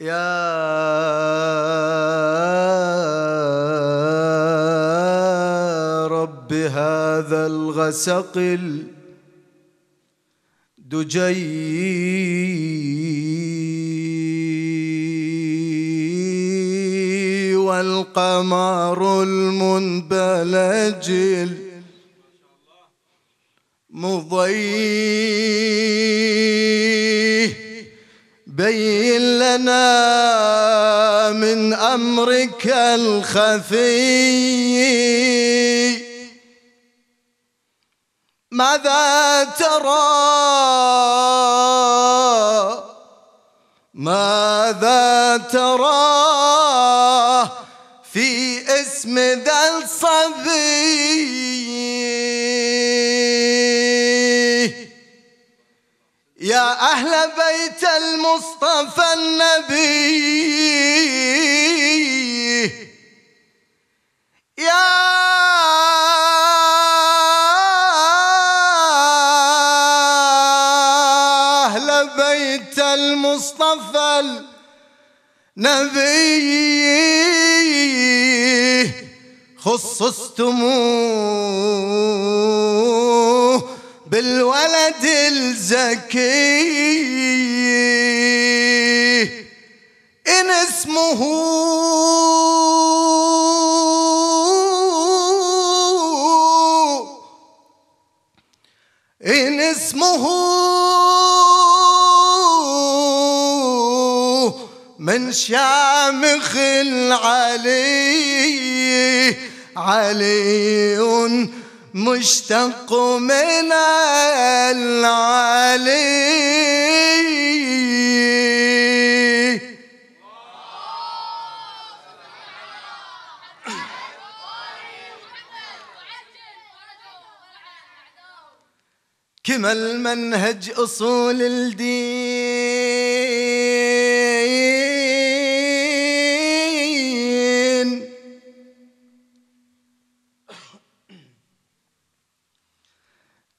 يا رب هذا الغسق الدجي والقمر الخفي ماذا ترى ماذا ترى في اسم ذا الصبي يا أهل بيت المصطفى النبي النبي خصصتموه بالولد الزكي إن اسمه شامخ العلي علي مشتق من العلي كما المنهج أصول الدين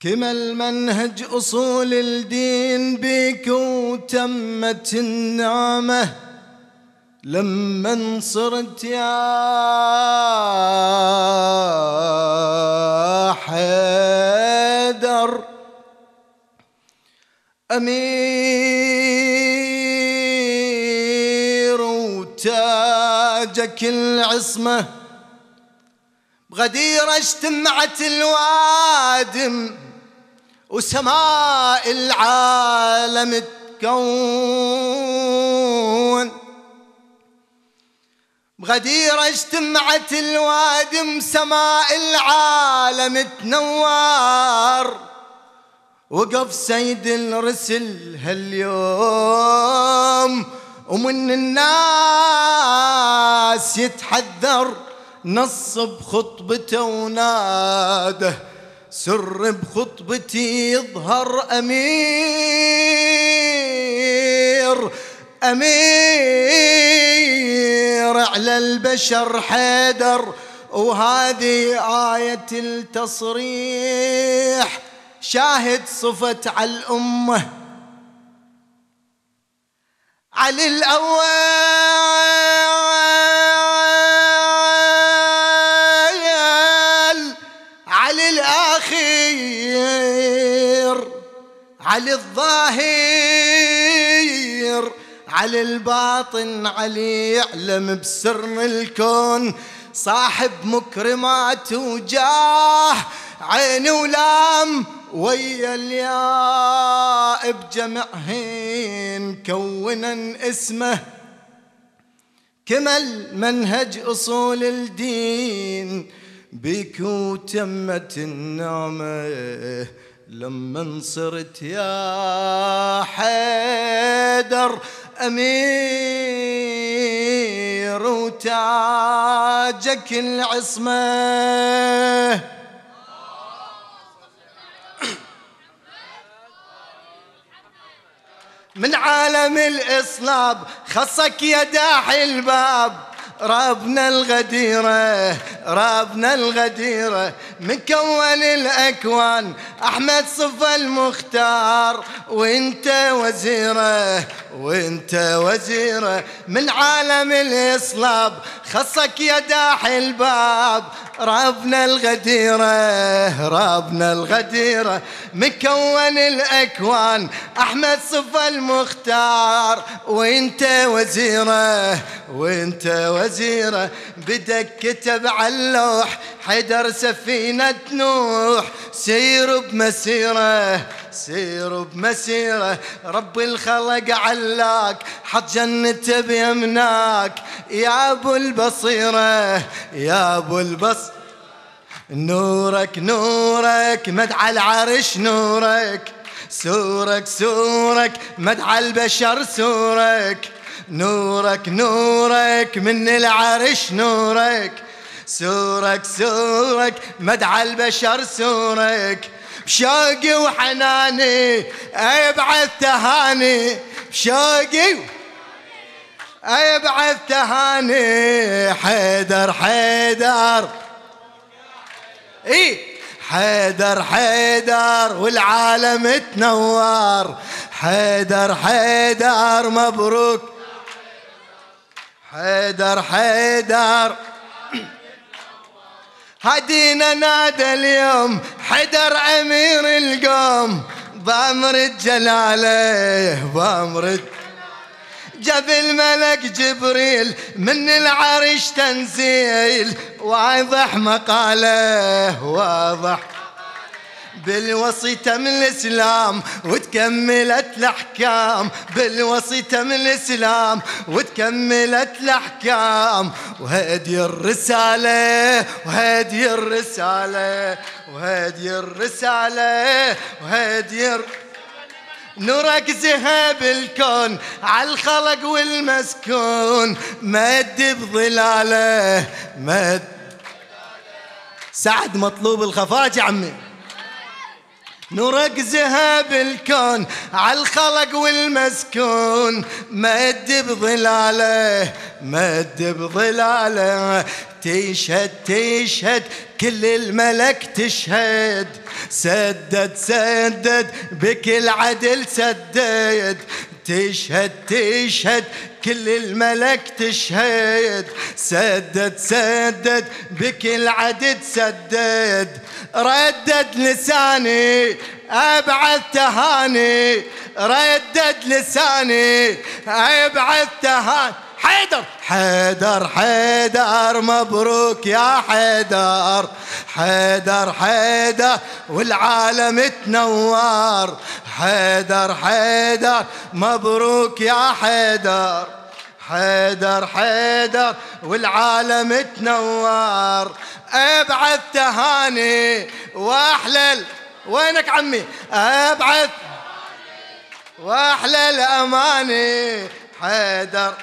كما المنهج أصول الدين بك وتمت النعمة لما انصرت يا حيدر أمير وتاجك العصمة بغديرة اجتمعت الوادم وسماء العالم تكون بغديرة اجتمعت الوادم سماء العالم تنوار وقف سيد الرسل هاليوم ومن الناس يتحذر نصب خطبته وناده سر بخطبتي يظهر أمير أمير على البشر حيدر وهذه آية التصريح شاهد صفت على الأمة علي الأول علي الظاهر علي الباطن علي يعلم بسر الكون صاحب مكرمات وجاه عيني ولام ويا الياء بجمعهن كونا اسمه كمل منهج أصول الدين بك وتمت النعمه لما صرت يا حيدر أمير وتاجك العصمة من عالم الإصلاب خصك يا داحي الباب رابنا الغديرة رابنا الغديرة مكون الأكوان أحمد صف المختار وانت وزيرة وانت وزيرة من عالم الإصلاب خصك يا داح الباب رابنا الغديرة رابنا الغديرة مكون الأكوان أحمد صف المختار وانت وزيرة وانت وزيرة وزيره بدك كتب على اللوح حدر سفينة نوح سيروا بمسيره سيروا بمسيره رب الخلق علاك حط جنة بيمناك يا ابو البصيره يا ابو البصيره نورك نورك مد على العرش نورك سورك سورك مد على البشر سورك نورك نورك من العرش نورك سورك سورك مدعى البشر سورك بشوقي وحناني ابعث تهاني بشوقي ابعث تهاني حيدر حيدر اي حيدر حيدر والعالم تنور حيدر حيدر مبروك حيدر حيدر هدينا نادى اليوم حدر امير القوم بامر الجلاله بامر جاب الملك جبريل من العرش تنزيل واضح مقاله واضح بالوصي تم الإسلام وتكملت الأحكام بالوصي تم الإسلام وتكملت الأحكام وهدي الرسالة وهدي الرسالة وهدي الرسالة وهدي الرسالة نورك ذهب الكون على الخلق والمسكون مد بظلاله مد سعد مطلوب الخفاج عمي نورك ذهب الكون عالخلق والمسكون مد بظلاله مد بظلاله تشهد تشهد كل الملك تشهد سدد سدد بكل عدل سدد تشهد تشهد كل الملك تشهد سدد سدد بكل عدد سدد ردد لساني ابعد تهاني ردد لساني ابعد تهاني حيدر حيدر حيدر مبروك يا حيدر حيدر حيدر والعالم تنور حيدر حيدر مبروك يا حيدر حيدر حيدر والعالم تنور ابعث تهاني واحلل وينك عمي ابعث واحلى الاماني حيدر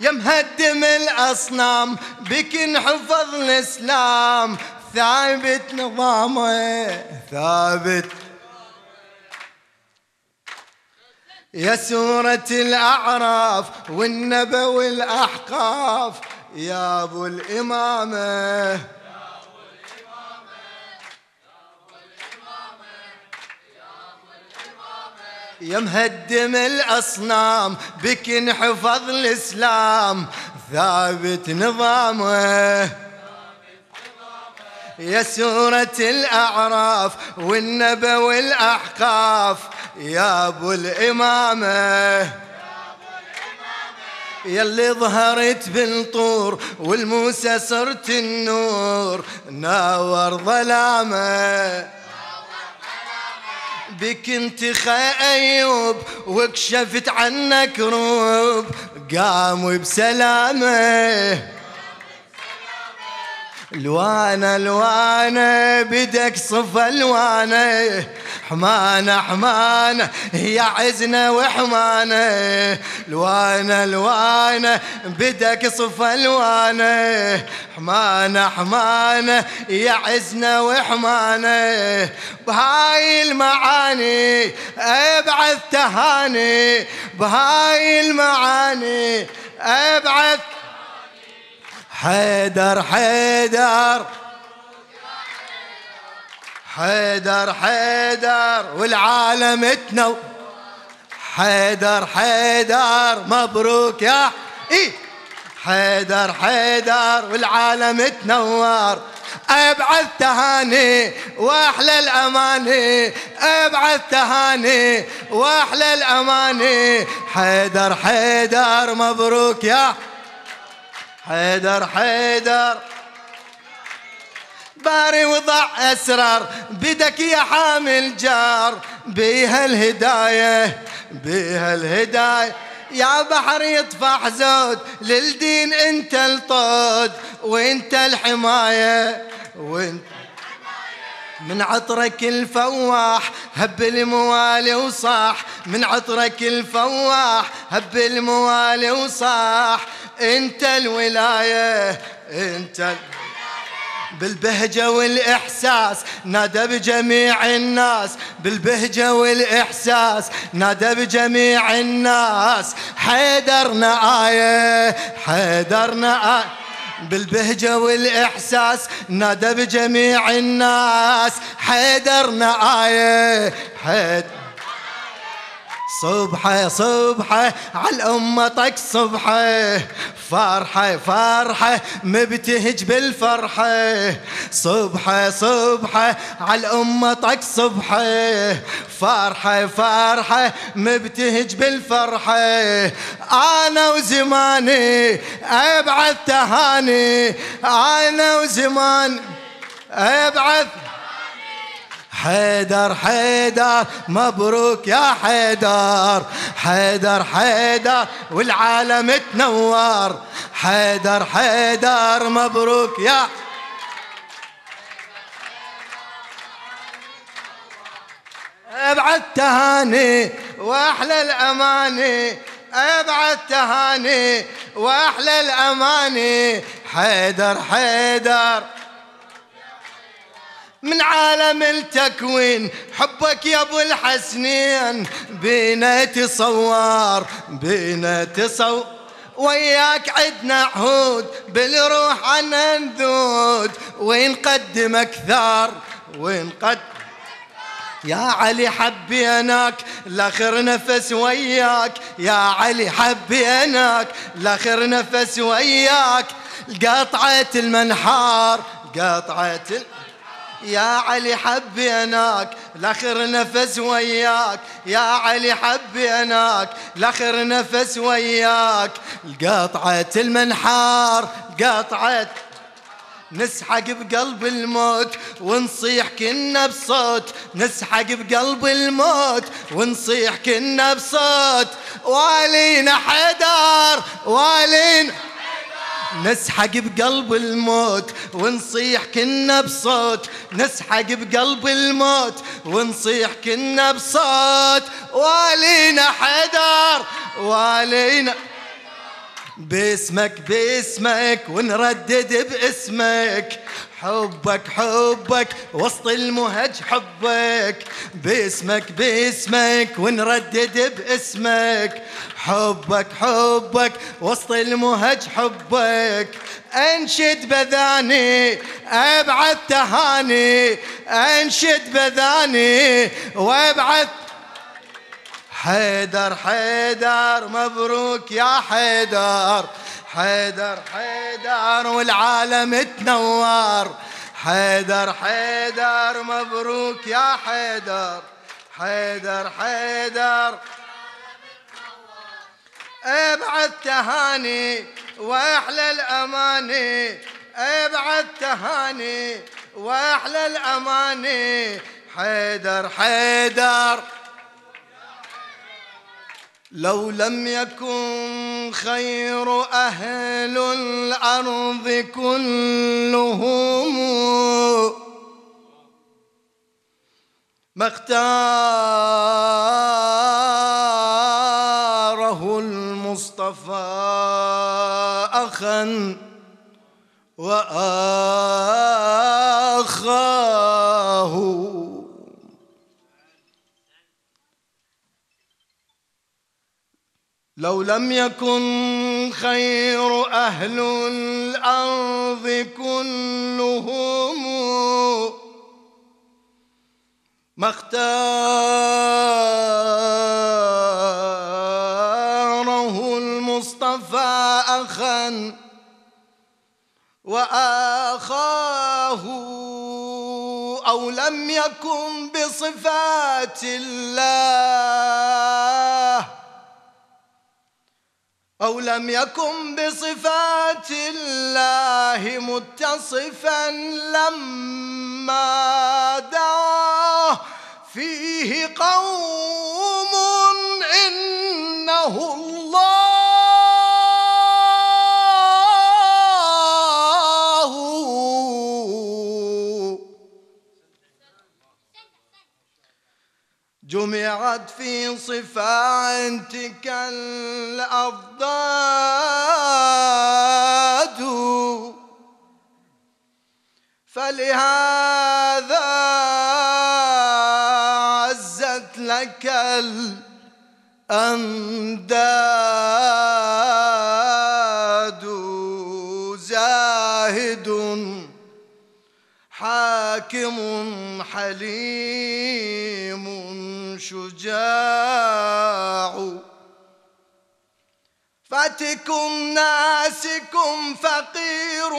يا مهدم الاصنام بك نحفظ الاسلام ثابت نظامه ثابت يا سورة الأعراف والنبى والأحقاف يا أبو الإمامة يا مهدم الأصنام بك نحفظ الإسلام ثابت نظامه يا سورة الأعراف والنبى والأحقاف يا ابو الامامه اللي ظهرت بالطور والموسى صرت النور ناور ظلامه بك انت ايوب وكشفت عنك روب قام بسلامه الوانة الوانة بدك صف الوانة حمانة حمانة هي عزنا وحمانة الوانة الوانة بدك صف الوانة حمانة حمانة يا عزنا وحمانة بهاي المعاني ابعث تهاني بهاي المعاني ابعث حيدر حيدر حيدر حيدر والعالم اتنو حيدر حيدر مبروك يا اي حيدر حيدر والعالم تنور ابعث تهاني واحلى الاماني ابعث تهاني واحلى الاماني حيدر حيدر مبروك يا حيدر حيدر باري وضع أسرار بدك يا حامل جار بيها الهداية بيها الهداية يا بحر يطفح زود للدين انت الطود وانت الحماية وانت من عطرك الفواح هب الموالي وصاح من عطرك الفواح هب الموالي وصاح انت الولايه انت بالبهجة والإحساس نادى بجميع الناس بالبهجة والإحساس نادى بجميع الناس حيدرنا آية حيدرنا آية بالبهجة والإحساس نادى بجميع الناس حيدر نآية حيدر صبحة صبحة عالأمة طق صبحة فرحة فرحة مبتهج بالفرحة صبحة صبحة عالأمة طق صبحة فرحة فرحة مبتهج بالفرحة أنا وزماني أبعث تهاني أنا وزماني أبعث حيدر حيدر مبروك يا حيدر حيدر حيدر والعالم تنور حيدر حيدر مبروك يا ابعد تهاني واحلى الاماني ابعد تهاني واحلى الاماني حيدر حيدر من عالم التكوين حبك يا ابو الحسنين بينا تصور بينا تصور وياك عدنا عهود بالروح عنا نذود ونقدم اكثر ونقدم يا علي حبيناك لاخر نفس وياك يا علي حبيناك لاخر نفس وياك قطعت المنحار قطعت المنحار يا علي حبيناك لاخر نفس وياك يا علي حبيناك لاخر نفس وياك قطعة المنحار قطعة نسحق بقلب الموت ونصيح كنا بصوت نسحق بقلب الموت ونصيح كنا بصوت والينا حدار والينا نسحق بقلب الموت ونصيح كنا بصوت نسحق بقلب الموت ونصيح كنا بصوت والينا حدر والينا باسمك باسمك ونردد باسمك حبك حبك وسط المهج حبك باسمك باسمك ونردد باسمك حبك حبك وسط المهج حبك انشد بذاني ابعد تهاني انشد بذاني وابعد حيدر حيدر مبروك يا حيدر حيدر حيدر والعالم تنور حيدر حيدر مبروك يا حيدر حيدر حيدر ابعد تهاني واحلى الاماني ابعد تهاني واحلى الاماني حيدر حيدر لو لم يكن خير أهل الأرض كلهم ما اختاره المصطفى أخا وآخر لو لم يكن خير أهل الأرض كلهم ما اختاره المصطفى أخا وآخاه أو لم يكن بصفات الله أو لم يكن بصفات الله متصفا لما دعاه فيه قوم جمعت في صفاتك الأضداد فلهذا عزت لك الأنداد زاهد حاكم حليم شجاع فاتكم ناسكم فقير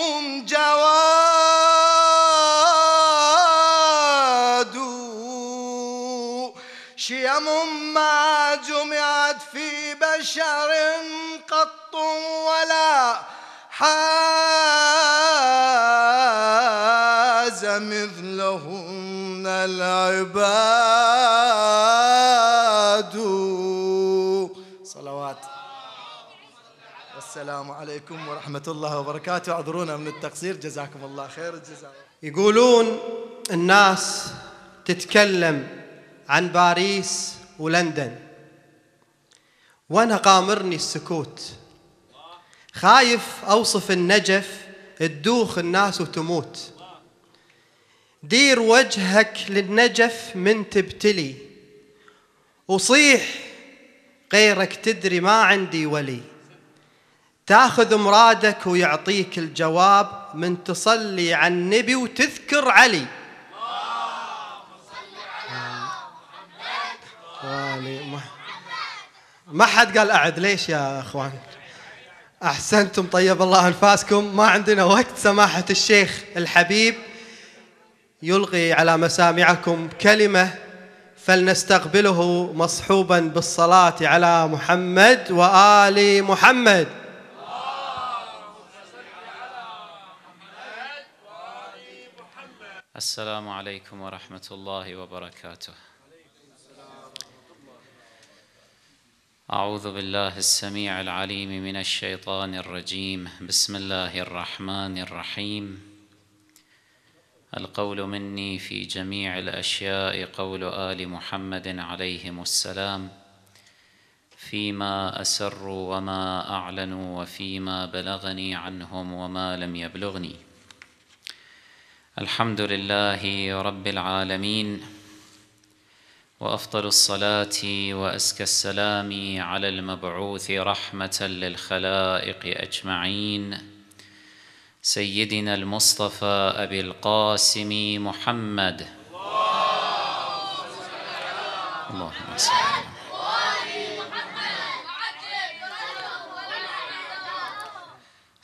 جواد شيم ما جمعت في بشر قط ولا حاز مثلهن العباد السلام عليكم ورحمة الله وبركاته اعذرونا من التقصير جزاكم الله خير الجزاء يقولون الناس تتكلم عن باريس ولندن وأنا قامرني السكوت خايف أوصف النجف تدوخ الناس وتموت دير وجهك للنجف من تبتلي وصيح غيرك تدري ما عندي ولي تاخذ مرادك ويعطيك الجواب من تصلي على النبي وتذكر علي ما حد قال أعد ليش يا أخوان أحسنتم طيب الله أنفاسكم ما عندنا وقت سماحة الشيخ الحبيب يلقي على مسامعكم كلمة فلنستقبله مصحوبا بالصلاة على محمد وآل محمد السلام عليكم ورحمة الله وبركاته أعوذ بالله السميع العليم من الشيطان الرجيم بسم الله الرحمن الرحيم القول مني في جميع الأشياء قول آل محمد عليهم السلام فيما أسروا وما أعلنوا وفيما بلغني عنهم وما لم يبلغني الحمد لله رب العالمين وافضل الصلاه وازكى السلام على المبعوث رحمه للخلائق اجمعين سيدنا المصطفى ابي القاسم محمد اللهم صل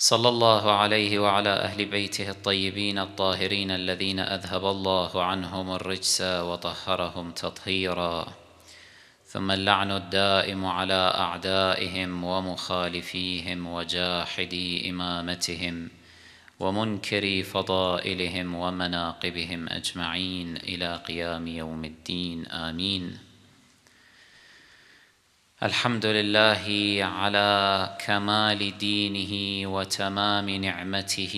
صلى الله عليه وعلى اهل بيته الطيبين الطاهرين الذين اذهب الله عنهم الرجس وطهرهم تطهيرا ثم اللعن الدائم على اعدائهم ومخالفيهم وجاحدي امامتهم ومنكري فضائلهم ومناقبهم اجمعين الى قيام يوم الدين امين الحمد لله على كمال دينه وتمام نعمته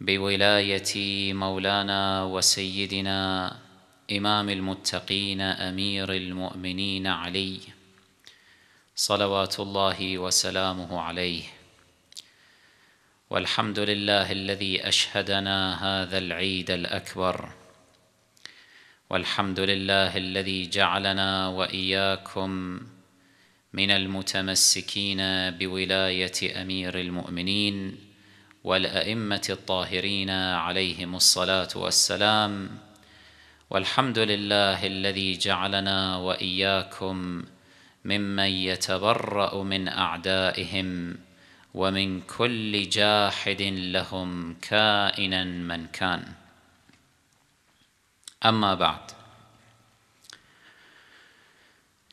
بولايه مولانا وسيدنا امام المتقين امير المؤمنين علي صلوات الله وسلامه عليه والحمد لله الذي اشهدنا هذا العيد الاكبر والحمد لله الذي جعلنا واياكم من المتمسكين بولايه امير المؤمنين والائمه الطاهرين عليهم الصلاه والسلام والحمد لله الذي جعلنا واياكم ممن يتبرا من اعدائهم ومن كل جاحد لهم كائنا من كان أما بعد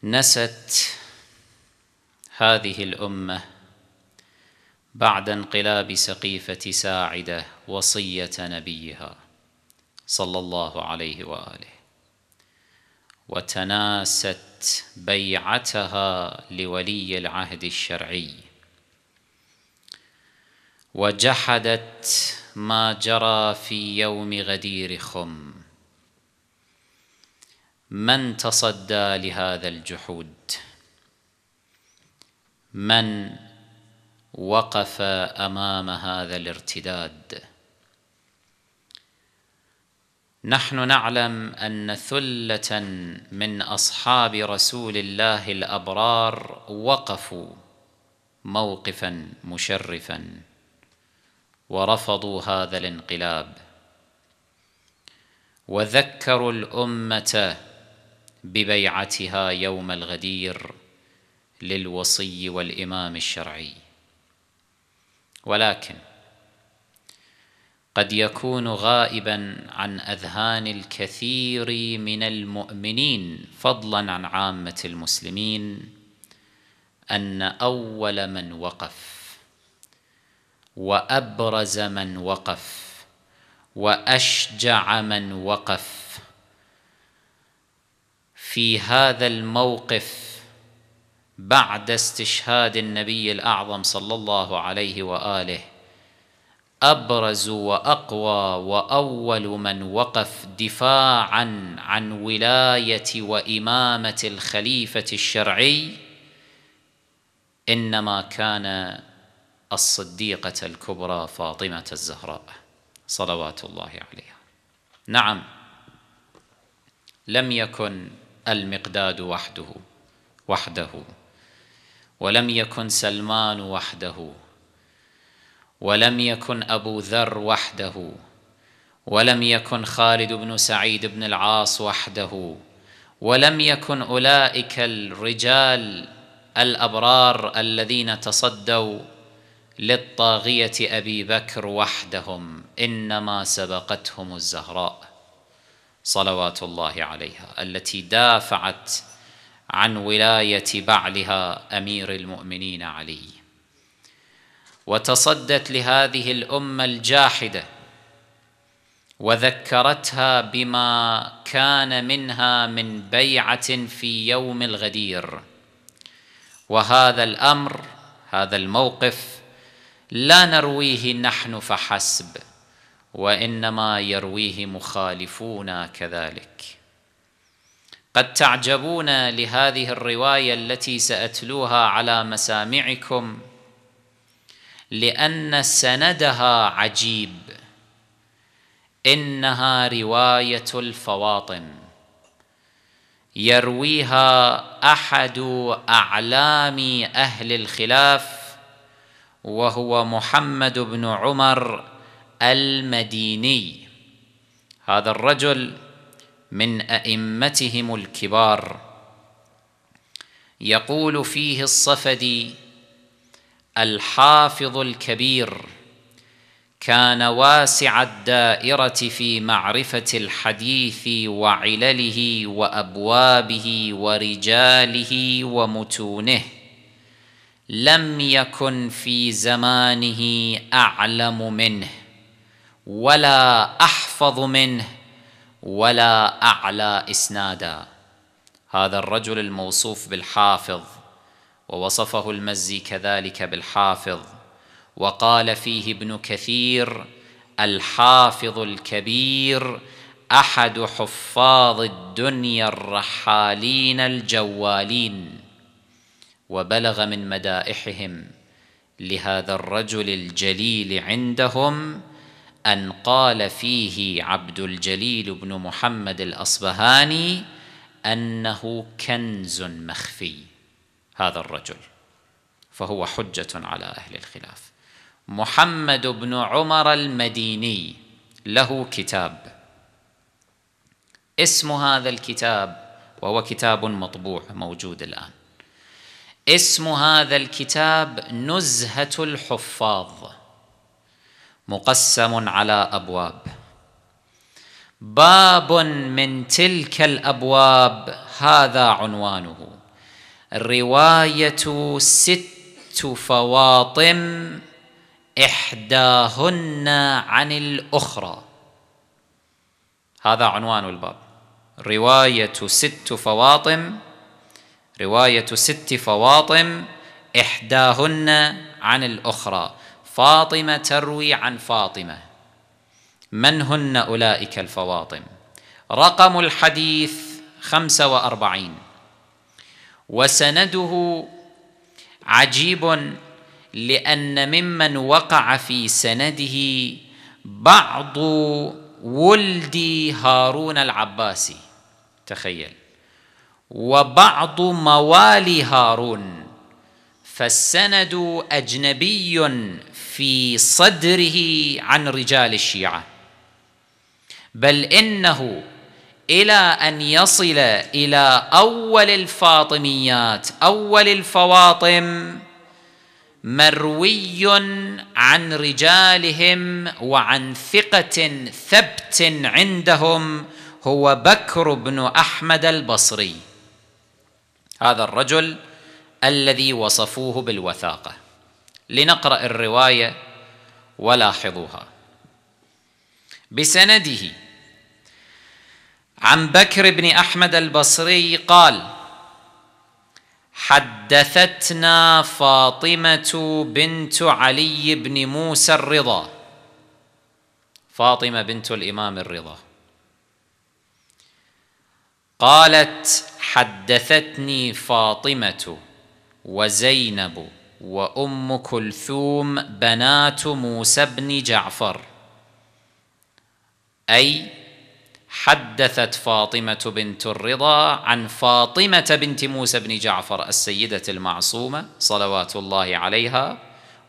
نست هذه الأمة بعد انقلاب سقيفة ساعدة وصية نبيها صلى الله عليه وآله وتناست بيعتها لولي العهد الشرعي وجحدت ما جرى في يوم غدير خم من تصدى لهذا الجحود من وقف امام هذا الارتداد نحن نعلم ان ثله من اصحاب رسول الله الابرار وقفوا موقفا مشرفا ورفضوا هذا الانقلاب وذكروا الامه ببيعتها يوم الغدير للوصي والامام الشرعي ولكن قد يكون غائبا عن اذهان الكثير من المؤمنين فضلا عن عامه المسلمين ان اول من وقف وابرز من وقف واشجع من وقف في هذا الموقف بعد استشهاد النبي الاعظم صلى الله عليه واله ابرز واقوى واول من وقف دفاعا عن ولايه وامامه الخليفه الشرعي انما كان الصديقه الكبرى فاطمه الزهراء صلوات الله عليها نعم لم يكن المقداد وحده وحده ولم يكن سلمان وحده ولم يكن أبو ذر وحده ولم يكن خالد بن سعيد بن العاص وحده ولم يكن أولئك الرجال الأبرار الذين تصدوا للطاغية أبي بكر وحدهم إنما سبقتهم الزهراء صلوات الله عليها التي دافعت عن ولايه بعلها امير المؤمنين علي وتصدت لهذه الامه الجاحده وذكرتها بما كان منها من بيعه في يوم الغدير وهذا الامر هذا الموقف لا نرويه نحن فحسب وانما يرويه مخالفون كذلك قد تعجبون لهذه الروايه التي ساتلوها على مسامعكم لان سندها عجيب انها روايه الفواطم يرويها احد اعلام اهل الخلاف وهو محمد بن عمر المديني هذا الرجل من ائمتهم الكبار يقول فيه الصفدي الحافظ الكبير كان واسع الدائره في معرفه الحديث وعلله وابوابه ورجاله ومتونه لم يكن في زمانه اعلم منه ولا احفظ منه ولا اعلى اسنادا هذا الرجل الموصوف بالحافظ ووصفه المزي كذلك بالحافظ وقال فيه ابن كثير الحافظ الكبير احد حفاظ الدنيا الرحالين الجوالين وبلغ من مدائحهم لهذا الرجل الجليل عندهم أن قال فيه عبد الجليل بن محمد الأصبهاني أنه كنز مخفي هذا الرجل فهو حجة على أهل الخلاف محمد بن عمر المديني له كتاب اسم هذا الكتاب وهو كتاب مطبوع موجود الآن اسم هذا الكتاب نزهة الحفاظ مقسم على ابواب باب من تلك الابواب هذا عنوانه روايه ست فواطم احداهن عن الاخرى هذا عنوان الباب روايه ست فواطم روايه ست فواطم احداهن عن الاخرى فاطمة تروي عن فاطمة من هن أولئك الفواطم رقم الحديث خمسة وأربعين وسنده عجيب لأن ممن وقع في سنده بعض ولد هارون العباسي تخيل وبعض موالي هارون فالسند أجنبي في صدره عن رجال الشيعه بل انه الى ان يصل الى اول الفاطميات اول الفواطم مروي عن رجالهم وعن ثقه ثبت عندهم هو بكر بن احمد البصري هذا الرجل الذي وصفوه بالوثاقه لنقرأ الرواية ولاحظوها بسنده عن بكر بن أحمد البصري قال حدثتنا فاطمة بنت علي بن موسى الرضا فاطمة بنت الإمام الرضا قالت حدثتني فاطمة وزينب وأم كلثوم بنات موسى بن جعفر أي حدثت فاطمة بنت الرضا عن فاطمة بنت موسى بن جعفر السيدة المعصومة صلوات الله عليها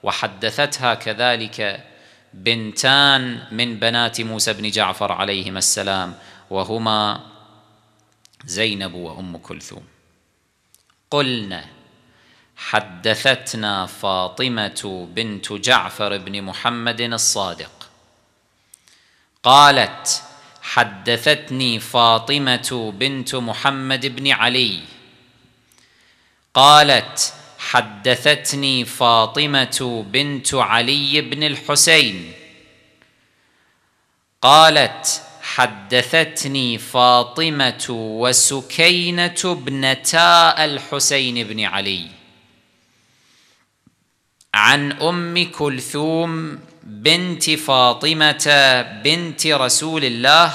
وحدثتها كذلك بنتان من بنات موسى بن جعفر عليهما السلام وهما زينب وأم كلثوم قلنا حدثتنا فاطمه بنت جعفر بن محمد الصادق قالت حدثتني فاطمه بنت محمد بن علي قالت حدثتني فاطمه بنت علي بن الحسين قالت حدثتني فاطمه وسكينه ابنتا الحسين بن علي عن ام كلثوم بنت فاطمه بنت رسول الله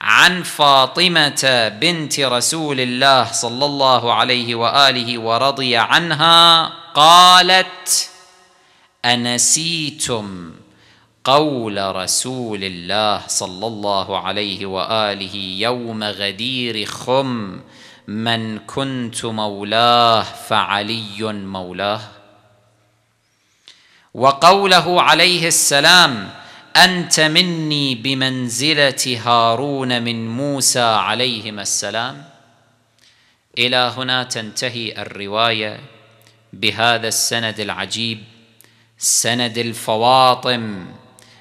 عن فاطمه بنت رسول الله صلى الله عليه واله ورضي عنها قالت انسيتم قول رسول الله صلى الله عليه واله يوم غدير خم من كنت مولاه فعلي مولاه وقوله عليه السلام انت مني بمنزله هارون من موسى عليهما السلام الى هنا تنتهي الروايه بهذا السند العجيب سند الفواطم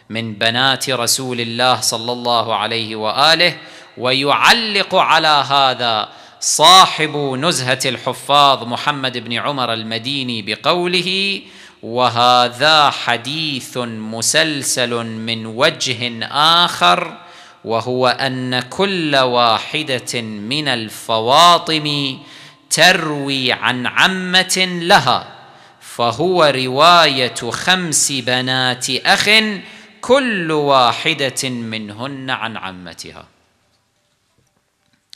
من بنات رسول الله صلى الله عليه واله ويعلق على هذا صاحب نزهه الحفاظ محمد بن عمر المديني بقوله وهذا حديث مسلسل من وجه اخر وهو ان كل واحده من الفواطم تروي عن عمه لها فهو روايه خمس بنات اخ كل واحده منهن عن عمتها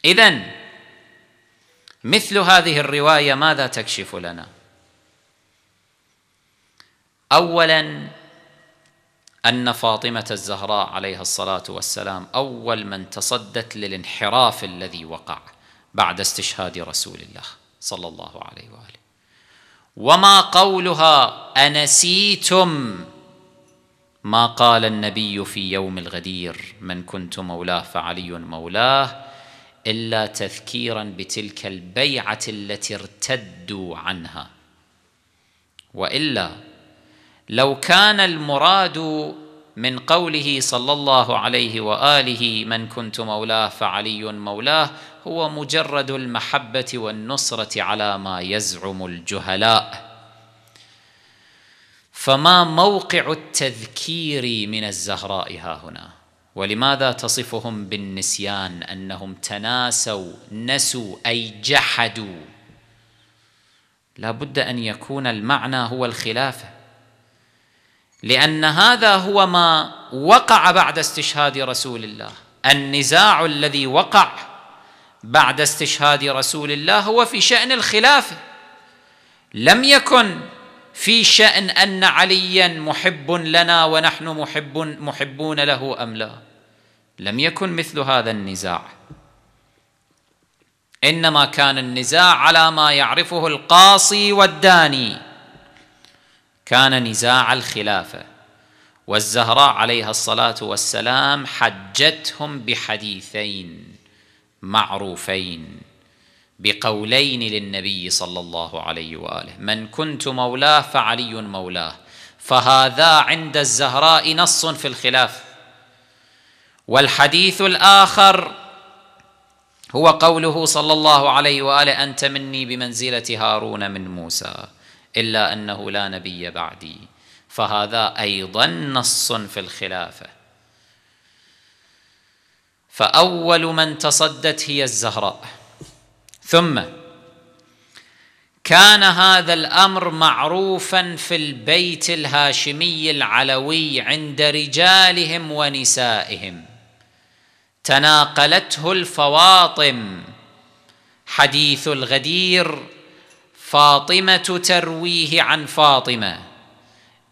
اذا مثل هذه الروايه ماذا تكشف لنا اولا ان فاطمه الزهراء عليها الصلاه والسلام اول من تصدت للانحراف الذي وقع بعد استشهاد رسول الله صلى الله عليه واله وما قولها انسيتم ما قال النبي في يوم الغدير من كنت مولاه فعلي مولاه الا تذكيرا بتلك البيعه التي ارتدوا عنها والا لو كان المراد من قوله صلى الله عليه واله من كنت مولاه فعلي مولاه هو مجرد المحبه والنصره على ما يزعم الجهلاء فما موقع التذكير من الزهراء ها هنا ولماذا تصفهم بالنسيان انهم تناسوا نسوا اي جحدوا لا بد ان يكون المعنى هو الخلافه لان هذا هو ما وقع بعد استشهاد رسول الله النزاع الذي وقع بعد استشهاد رسول الله هو في شان الخلافه لم يكن في شان ان عليا محب لنا ونحن محب محبون له ام لا لم يكن مثل هذا النزاع انما كان النزاع على ما يعرفه القاصي والداني كان نزاع الخلافه والزهراء عليها الصلاه والسلام حجتهم بحديثين معروفين بقولين للنبي صلى الله عليه واله من كنت مولاه فعلي مولاه فهذا عند الزهراء نص في الخلاف والحديث الاخر هو قوله صلى الله عليه واله انت مني بمنزله هارون من موسى الا انه لا نبي بعدي فهذا ايضا نص في الخلافه فاول من تصدت هي الزهراء ثم كان هذا الامر معروفا في البيت الهاشمي العلوي عند رجالهم ونسائهم تناقلته الفواطم حديث الغدير فاطمه ترويه عن فاطمه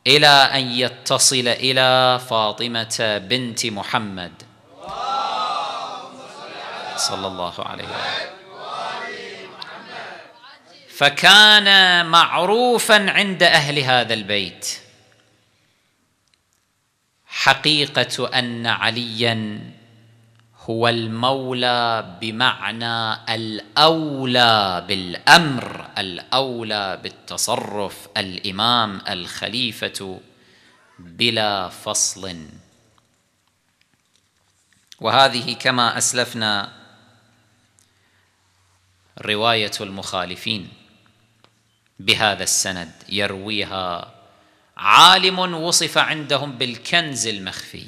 الى ان يتصل الى فاطمه بنت محمد صلى الله عليه وسلم فكان معروفا عند اهل هذا البيت حقيقه ان عليا هو المولى بمعنى الاولى بالامر الاولى بالتصرف الامام الخليفه بلا فصل وهذه كما اسلفنا روايه المخالفين بهذا السند يرويها عالم وصف عندهم بالكنز المخفي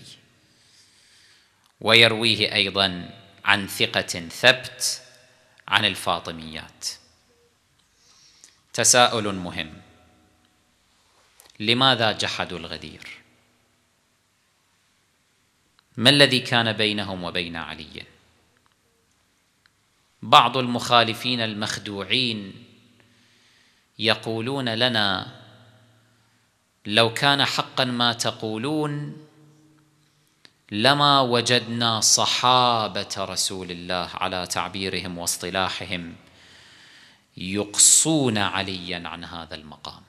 ويرويه ايضا عن ثقه ثبت عن الفاطميات تساؤل مهم لماذا جحدوا الغدير ما الذي كان بينهم وبين علي بعض المخالفين المخدوعين يقولون لنا لو كان حقا ما تقولون لما وجدنا صحابه رسول الله على تعبيرهم واصطلاحهم يقصون عليا عن هذا المقام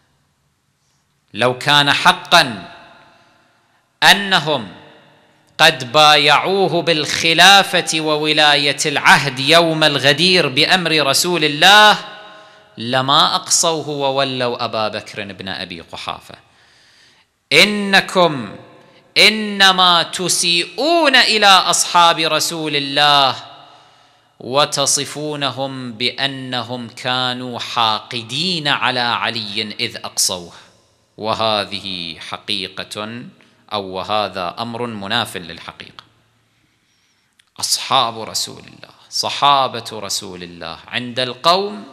لو كان حقا انهم قد بايعوه بالخلافه وولايه العهد يوم الغدير بامر رسول الله لما اقصوه وولوا ابا بكر بن ابي قحافه انكم انما تسيئون الى اصحاب رسول الله وتصفونهم بانهم كانوا حاقدين على علي اذ اقصوه وهذه حقيقه او وهذا امر مناف للحقيقه اصحاب رسول الله صحابه رسول الله عند القوم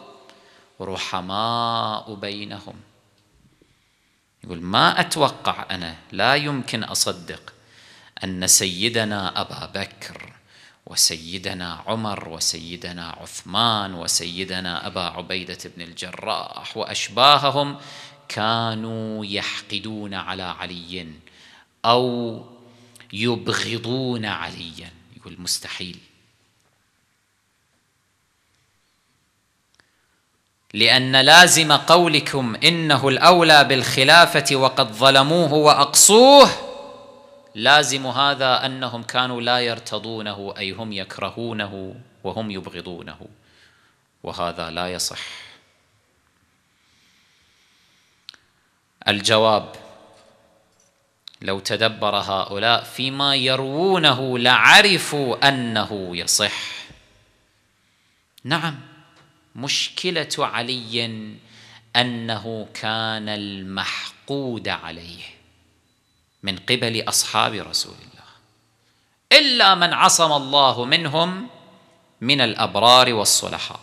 رحماء بينهم يقول ما أتوقع أنا لا يمكن أصدق أن سيدنا أبا بكر وسيدنا عمر وسيدنا عثمان وسيدنا أبا عبيدة بن الجراح وأشباههم كانوا يحقدون على علي أو يبغضون عليا يقول مستحيل لان لازم قولكم انه الاولى بالخلافه وقد ظلموه واقصوه لازم هذا انهم كانوا لا يرتضونه اي هم يكرهونه وهم يبغضونه وهذا لا يصح الجواب لو تدبر هؤلاء فيما يروونه لعرفوا انه يصح نعم مشكله علي انه كان المحقود عليه من قبل اصحاب رسول الله الا من عصم الله منهم من الابرار والصلحاء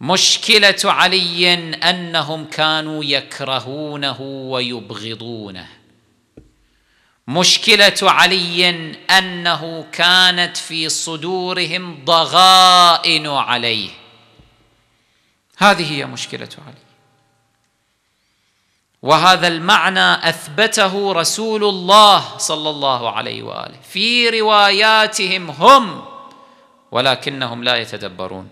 مشكله علي انهم كانوا يكرهونه ويبغضونه مشكله علي انه كانت في صدورهم ضغائن عليه هذه هي مشكله علي وهذا المعنى اثبته رسول الله صلى الله عليه واله في رواياتهم هم ولكنهم لا يتدبرون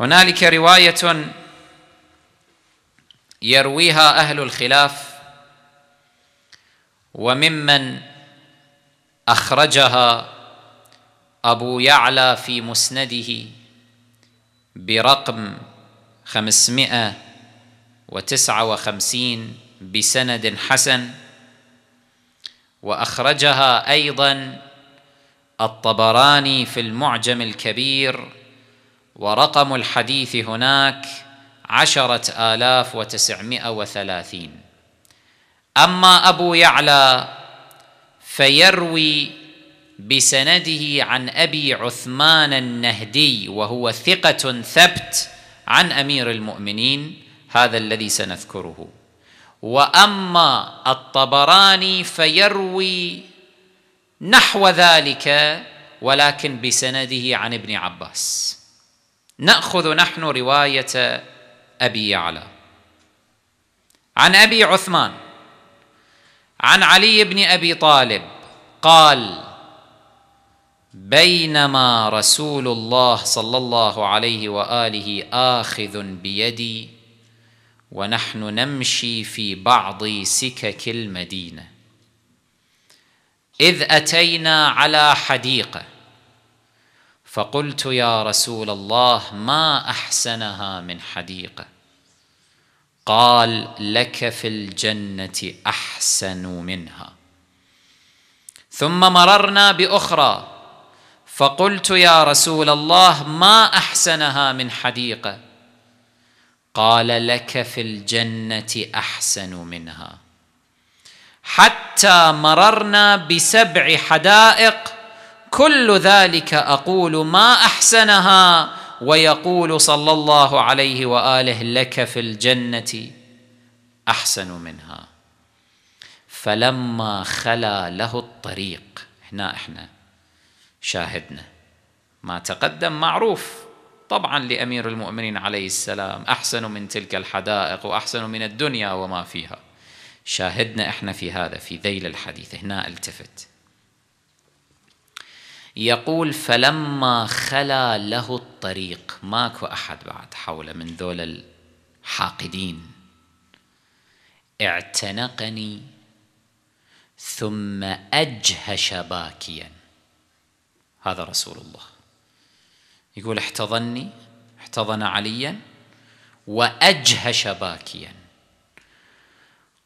هنالك روايه يرويها اهل الخلاف وممن اخرجها ابو يعلى في مسنده برقم خمسمائه وتسعه وخمسين بسند حسن واخرجها ايضا الطبراني في المعجم الكبير ورقم الحديث هناك عشره الاف وتسعمائه وثلاثين اما ابو يعلى فيروي بسنده عن ابي عثمان النهدي وهو ثقه ثبت عن امير المؤمنين هذا الذي سنذكره واما الطبراني فيروي نحو ذلك ولكن بسنده عن ابن عباس ناخذ نحن روايه ابي يعلى عن ابي عثمان عن علي بن ابي طالب قال بينما رسول الله صلى الله عليه واله اخذ بيدي ونحن نمشي في بعض سكك المدينه اذ اتينا على حديقه فقلت يا رسول الله ما احسنها من حديقه قال لك في الجنه احسن منها ثم مررنا باخرى فقلت يا رسول الله ما احسنها من حديقه قال لك في الجنه احسن منها حتى مررنا بسبع حدائق كل ذلك اقول ما احسنها ويقول صلى الله عليه واله لك في الجنه احسن منها فلما خلا له الطريق هنا احنا شاهدنا ما تقدم معروف طبعا لامير المؤمنين عليه السلام احسن من تلك الحدائق واحسن من الدنيا وما فيها شاهدنا احنا في هذا في ذيل الحديث هنا التفت يقول فلما خلا له الطريق ماكو أحد بعد حوله من ذول الحاقدين اعتنقني ثم أجهش باكيا هذا رسول الله يقول احتضني احتضن عليا وأجهش باكيا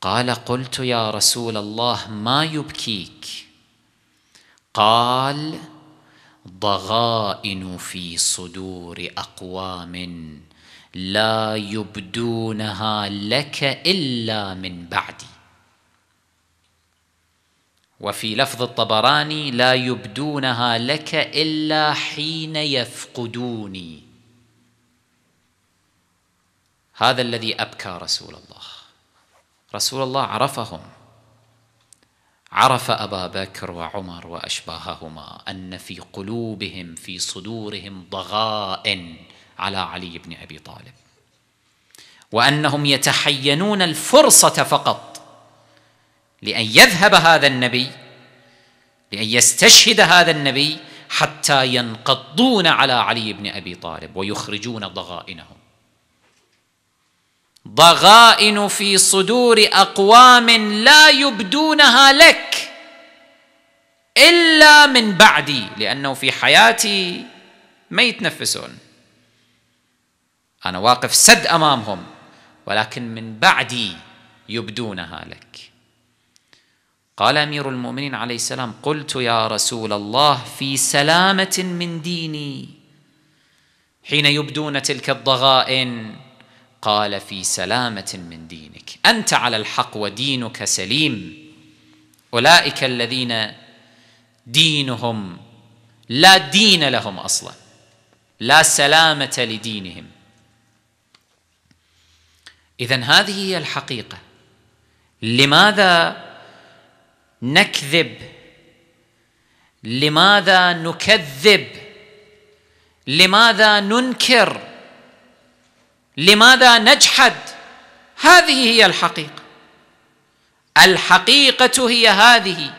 قال قلت يا رسول الله ما يبكيك قال ضغائن في صدور اقوام لا يبدونها لك الا من بعدي وفي لفظ الطبراني لا يبدونها لك الا حين يفقدوني هذا الذي ابكى رسول الله رسول الله عرفهم عرف ابا بكر وعمر واشباههما ان في قلوبهم في صدورهم ضغائن على علي بن ابي طالب وانهم يتحينون الفرصه فقط لان يذهب هذا النبي لان يستشهد هذا النبي حتى ينقضون على علي بن ابي طالب ويخرجون ضغائنهم ضغائن في صدور اقوام لا يبدونها لك الا من بعدي لانه في حياتي ما يتنفسون انا واقف سد امامهم ولكن من بعدي يبدونها لك قال امير المؤمنين عليه السلام قلت يا رسول الله في سلامه من ديني حين يبدون تلك الضغائن قال في سلامه من دينك انت على الحق ودينك سليم اولئك الذين دينهم لا دين لهم اصلا لا سلامه لدينهم اذا هذه هي الحقيقه لماذا نكذب لماذا نكذب لماذا ننكر لماذا نجحد هذه هي الحقيقه الحقيقه هي هذه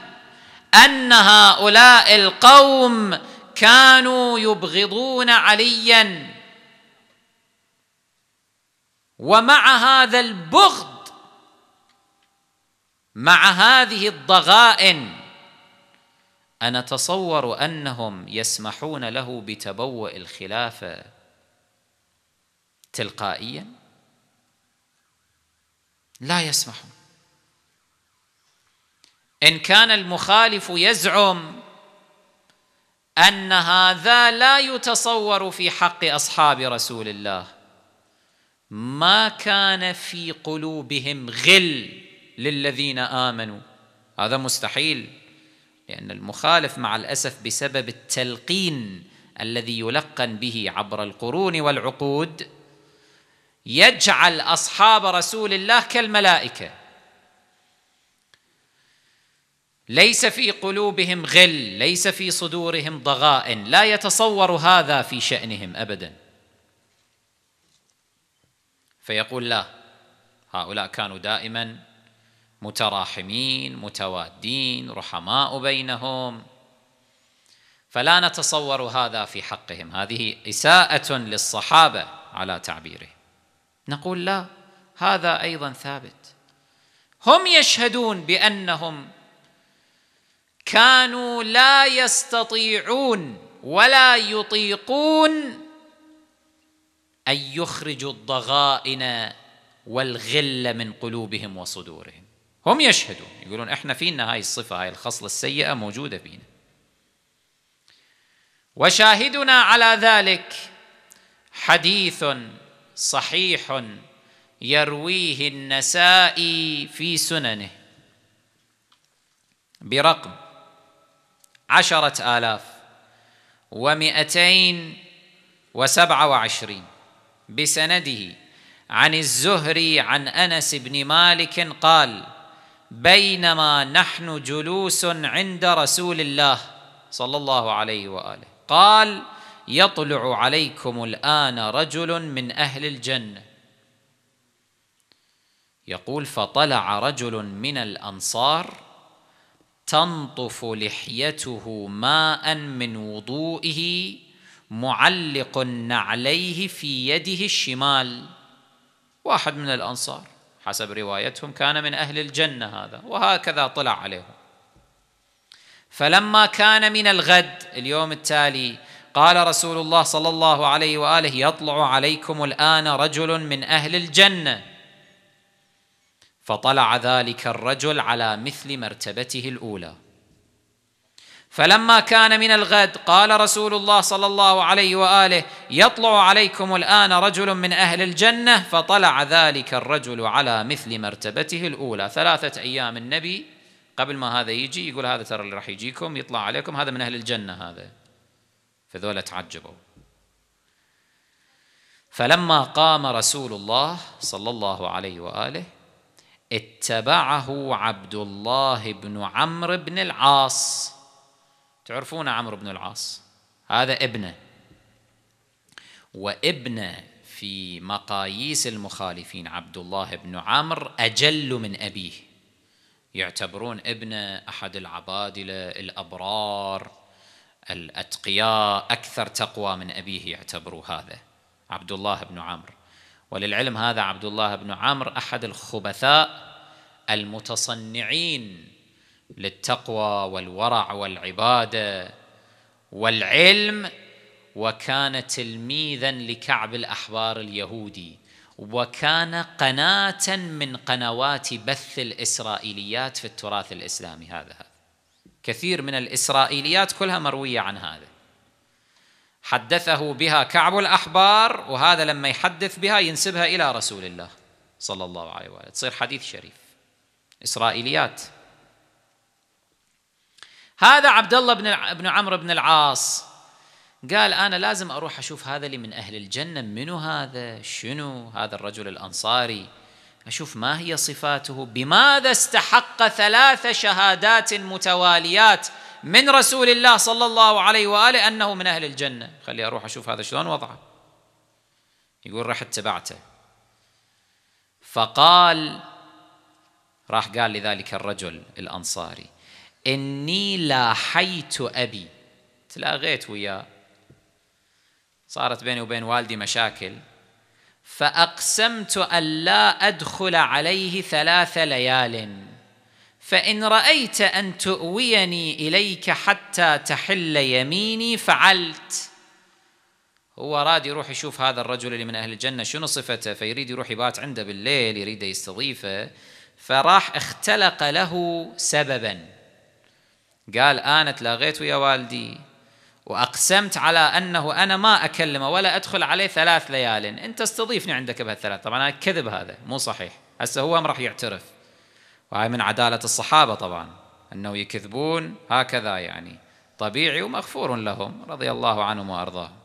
ان هؤلاء القوم كانوا يبغضون عليا ومع هذا البغض مع هذه الضغائن انا اتصور انهم يسمحون له بتبوء الخلافه تلقائيا لا يسمحون ان كان المخالف يزعم ان هذا لا يتصور في حق اصحاب رسول الله ما كان في قلوبهم غل للذين امنوا هذا مستحيل لان المخالف مع الاسف بسبب التلقين الذي يلقن به عبر القرون والعقود يجعل اصحاب رسول الله كالملائكه ليس في قلوبهم غل ليس في صدورهم ضغائن لا يتصور هذا في شانهم ابدا فيقول لا هؤلاء كانوا دائما متراحمين متوادين رحماء بينهم فلا نتصور هذا في حقهم هذه اساءه للصحابه على تعبيره نقول لا هذا ايضا ثابت هم يشهدون بانهم كانوا لا يستطيعون ولا يطيقون ان يخرجوا الضغائن والغل من قلوبهم وصدورهم هم يشهدون يقولون احنا فينا هاي الصفه هاي الخصله السيئه موجوده فينا وشاهدنا على ذلك حديث صحيح يرويه النسائي في سننه برقم عشرة آلاف ومئتين وسبعة وعشرين بسنده عن الزهري عن أنس بن مالك قال بينما نحن جلوس عند رسول الله صلى الله عليه وآله قال يطلع عليكم الآن رجل من أهل الجنة يقول فطلع رجل من الأنصار تنطف لحيته ماء من وضوئه معلق نعليه في يده الشمال واحد من الأنصار حسب روايتهم كان من أهل الجنة هذا وهكذا طلع عليهم فلما كان من الغد اليوم التالي قال رسول الله صلى الله عليه واله يطلع عليكم الان رجل من اهل الجنه فطلع ذلك الرجل على مثل مرتبته الاولى فلما كان من الغد قال رسول الله صلى الله عليه واله يطلع عليكم الان رجل من اهل الجنه فطلع ذلك الرجل على مثل مرتبته الاولى ثلاثه ايام النبي قبل ما هذا يجي يقول هذا ترى اللي راح يجيكم يطلع عليكم هذا من اهل الجنه هذا فذولا تعجبوا فلما قام رسول الله صلى الله عليه واله اتبعه عبد الله بن عمرو بن العاص تعرفون عمرو بن العاص هذا ابنه وابنه في مقاييس المخالفين عبد الله بن عمرو اجل من ابيه يعتبرون ابنه احد العبادله الابرار الأتقياء أكثر تقوى من أبيه يعتبروا هذا عبد الله بن عمرو وللعلم هذا عبد الله بن عمرو أحد الخبثاء المتصنعين للتقوى والورع والعبادة والعلم وكان تلميذا لكعب الأحبار اليهودي وكان قناة من قنوات بث الإسرائيليات في التراث الإسلامي هذا كثير من الإسرائيليات كلها مروية عن هذا حدثه بها كعب الأحبار وهذا لما يحدث بها ينسبها إلى رسول الله صلى الله عليه وآله تصير حديث شريف إسرائيليات هذا عبد الله بن بن عمرو بن العاص قال انا لازم اروح اشوف هذا اللي من اهل الجنه منو هذا شنو هذا الرجل الانصاري اشوف ما هي صفاته بماذا استحق ثلاث شهادات متواليات من رسول الله صلى الله عليه واله انه من اهل الجنه خلي اروح اشوف هذا شلون وضعه يقول رحت تبعته فقال راح قال لذلك الرجل الانصاري اني لاحيت ابي تلاغيت وياه صارت بيني وبين والدي مشاكل فأقسمت ألا أدخل عليه ثلاث ليال فإن رأيت أن تؤويني إليك حتى تحل يميني فعلت هو راد يروح يشوف هذا الرجل اللي من أهل الجنة شنو صفته فيريد يروح يبات عنده بالليل يريد يستضيفه فراح اختلق له سببا قال أنا تلاغيت ويا والدي واقسمت على انه انا ما اكلمه ولا ادخل عليه ثلاث ليال انت استضيفني عندك بهالثلاث طبعا كذب هذا مو صحيح هسه هو راح يعترف وهاي من عداله الصحابه طبعا انه يكذبون هكذا يعني طبيعي ومغفور لهم رضي الله عنهم وارضاهم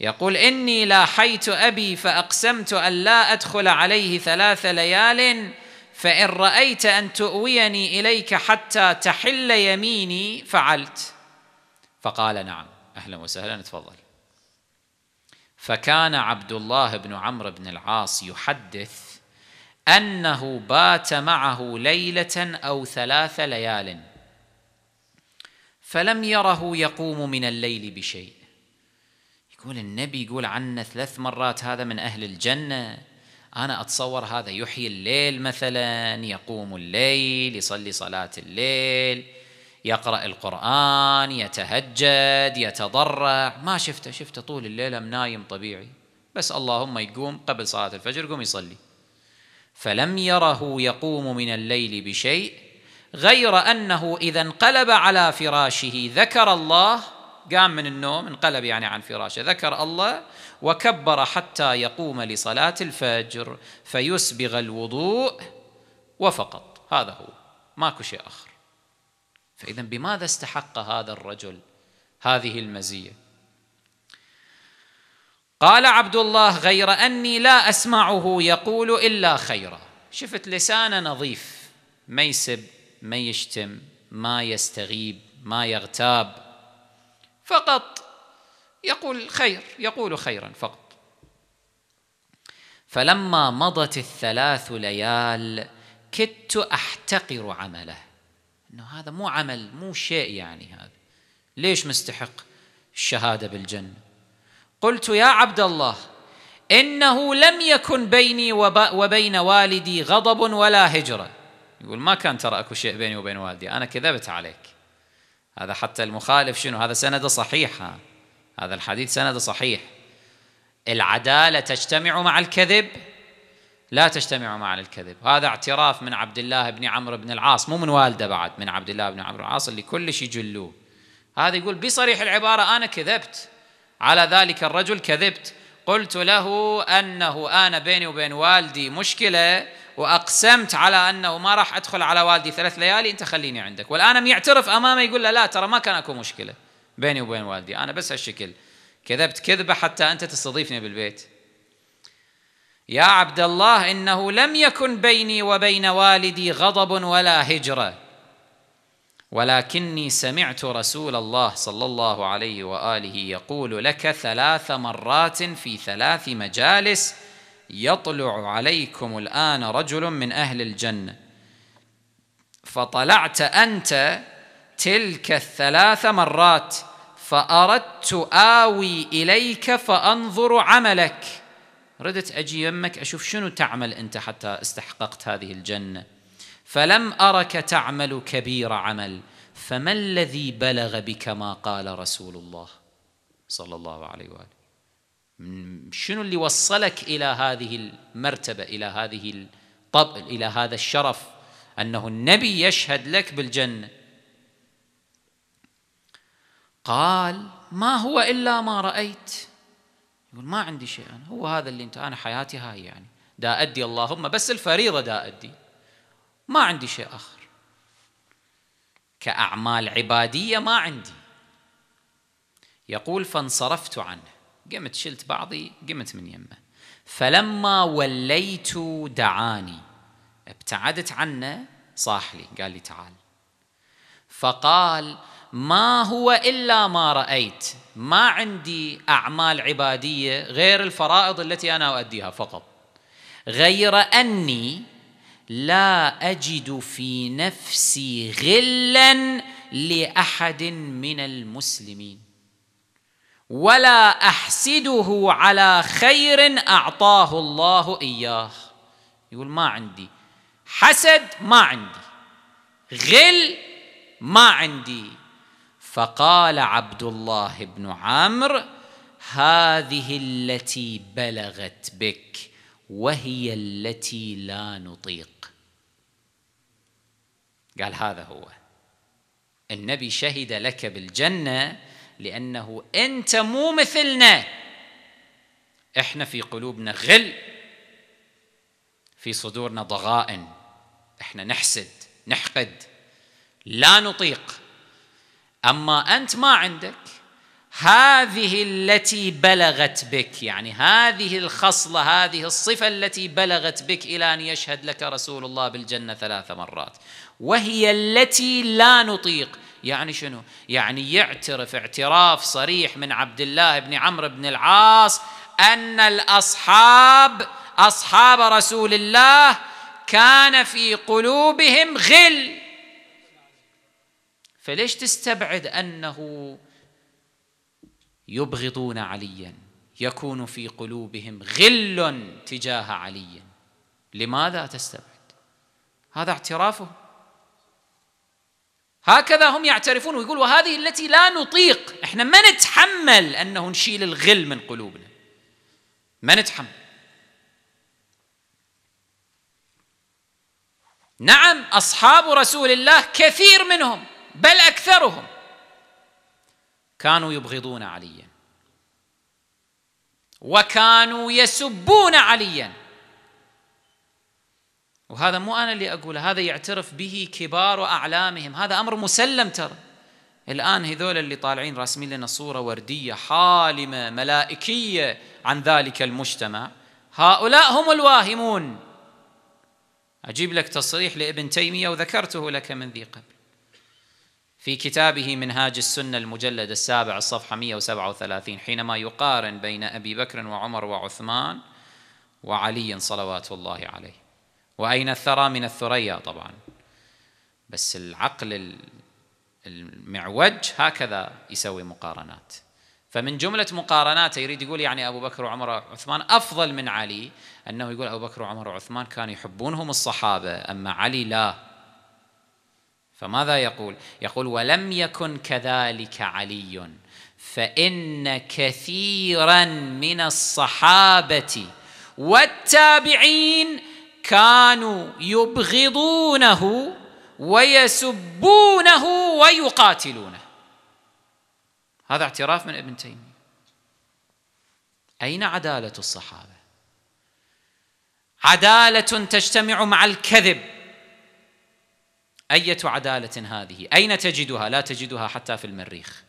يقول اني لاحيت ابي فاقسمت ان لا ادخل عليه ثلاث ليال فان رايت ان تؤويني اليك حتى تحل يميني فعلت فقال نعم أهلا وسهلا تفضل فكان عبد الله بن عمرو بن العاص يحدث أنه بات معه ليلة أو ثلاث ليال فلم يره يقوم من الليل بشيء يقول النبي يقول عنا ثلاث مرات هذا من أهل الجنة أنا أتصور هذا يحيي الليل مثلا يقوم الليل يصلي صلاة الليل يقرأ القرآن يتهجد يتضرع ما شفته شفته طول الليل نايم طبيعي بس اللهم يقوم قبل صلاة الفجر يقوم يصلي فلم يره يقوم من الليل بشيء غير أنه إذا انقلب على فراشه ذكر الله قام من النوم انقلب يعني عن فراشه ذكر الله وكبر حتى يقوم لصلاة الفجر فيسبغ الوضوء وفقط هذا هو ماكو شيء آخر فإذا بماذا استحق هذا الرجل هذه المزية قال عبد الله غير أني لا أسمعه يقول إلا خيرا شفت لسانه نظيف ما يسب ما يشتم ما يستغيب ما يغتاب فقط يقول خير يقول خيرا فقط فلما مضت الثلاث ليال كدت احتقر عمله أنه هذا مو عمل مو شيء يعني هذا ليش مستحق الشهادة بالجنة قلت يا عبد الله إنه لم يكن بيني وبين والدي غضب ولا هجرة يقول ما كان ترى أكو شيء بيني وبين والدي أنا كذبت عليك هذا حتى المخالف شنو هذا سنده صحيح هذا الحديث سنده صحيح العدالة تجتمع مع الكذب لا تجتمع مع الكذب هذا اعتراف من عبد الله بن عمرو بن العاص مو من والده بعد من عبد الله بن عمرو بن العاص اللي كلش يجلوه هذا يقول بصريح العبارة أنا كذبت على ذلك الرجل كذبت قلت له أنه أنا بيني وبين والدي مشكلة وأقسمت على أنه ما راح أدخل على والدي ثلاث ليالي أنت خليني عندك والآن يعترف أمامه يقول له لا ترى ما كان أكو مشكلة بيني وبين والدي أنا بس هالشكل كذبت كذبة حتى أنت تستضيفني بالبيت يا عبد الله انه لم يكن بيني وبين والدي غضب ولا هجره ولكني سمعت رسول الله صلى الله عليه واله يقول لك ثلاث مرات في ثلاث مجالس يطلع عليكم الان رجل من اهل الجنه فطلعت انت تلك الثلاث مرات فاردت اوي اليك فانظر عملك ردت أجي يمك أشوف شنو تعمل أنت حتى استحققت هذه الجنة فلم أرك تعمل كبير عمل فما الذي بلغ بك ما قال رسول الله صلى الله عليه وآله شنو اللي وصلك إلى هذه المرتبة إلى هذه الطب إلى هذا الشرف أنه النبي يشهد لك بالجنة قال ما هو إلا ما رأيت يقول ما عندي شيء أنا هو هذا اللي أنت أنا حياتي هاي يعني دا أدي اللهم بس الفريضة دا أدي ما عندي شيء آخر كأعمال عبادية ما عندي يقول فانصرفت عنه قمت شلت بعضي قمت من يمه فلما وليت دعاني ابتعدت عنه صاح لي قال لي تعال فقال ما هو الا ما رايت ما عندي اعمال عباديه غير الفرائض التي انا اؤديها فقط غير اني لا اجد في نفسي غلا لاحد من المسلمين ولا احسده على خير اعطاه الله اياه يقول ما عندي حسد ما عندي غل ما عندي فقال عبد الله بن عمرو هذه التي بلغت بك وهي التي لا نطيق قال هذا هو النبي شهد لك بالجنه لانه انت مو مثلنا احنا في قلوبنا غل في صدورنا ضغائن احنا نحسد نحقد لا نطيق اما انت ما عندك هذه التي بلغت بك يعني هذه الخصله هذه الصفه التي بلغت بك الى ان يشهد لك رسول الله بالجنه ثلاث مرات وهي التي لا نطيق يعني شنو يعني يعترف اعتراف صريح من عبد الله بن عمرو بن العاص ان الاصحاب اصحاب رسول الله كان في قلوبهم غل فليش تستبعد انه يبغضون عليا يكون في قلوبهم غل تجاه علي لماذا تستبعد هذا اعترافه هكذا هم يعترفون ويقول وهذه التي لا نطيق احنا ما نتحمل انه نشيل الغل من قلوبنا ما نتحمل نعم اصحاب رسول الله كثير منهم بل اكثرهم كانوا يبغضون عليا وكانوا يسبون عليا وهذا مو انا اللي اقوله هذا يعترف به كبار اعلامهم هذا امر مسلم ترى الان هذول اللي طالعين راسمين لنا صوره ورديه حالمه ملائكيه عن ذلك المجتمع هؤلاء هم الواهمون اجيب لك تصريح لابن تيميه وذكرته لك من ذي قبل في كتابه منهاج السنة المجلد السابع الصفحة 137 حينما يقارن بين أبي بكر وعمر وعثمان وعلي صلوات الله عليه وأين الثرى من الثريا طبعا بس العقل المعوج هكذا يسوي مقارنات فمن جملة مقارناته يريد يقول يعني أبو بكر وعمر وعثمان أفضل من علي أنه يقول أبو بكر وعمر وعثمان كانوا يحبونهم الصحابة أما علي لا فماذا يقول يقول ولم يكن كذلك علي فان كثيرا من الصحابه والتابعين كانوا يبغضونه ويسبونه ويقاتلونه هذا اعتراف من ابن تيميه اين عداله الصحابه عداله تجتمع مع الكذب أية عدالة هذه أين تجدها لا تجدها حتى في المريخ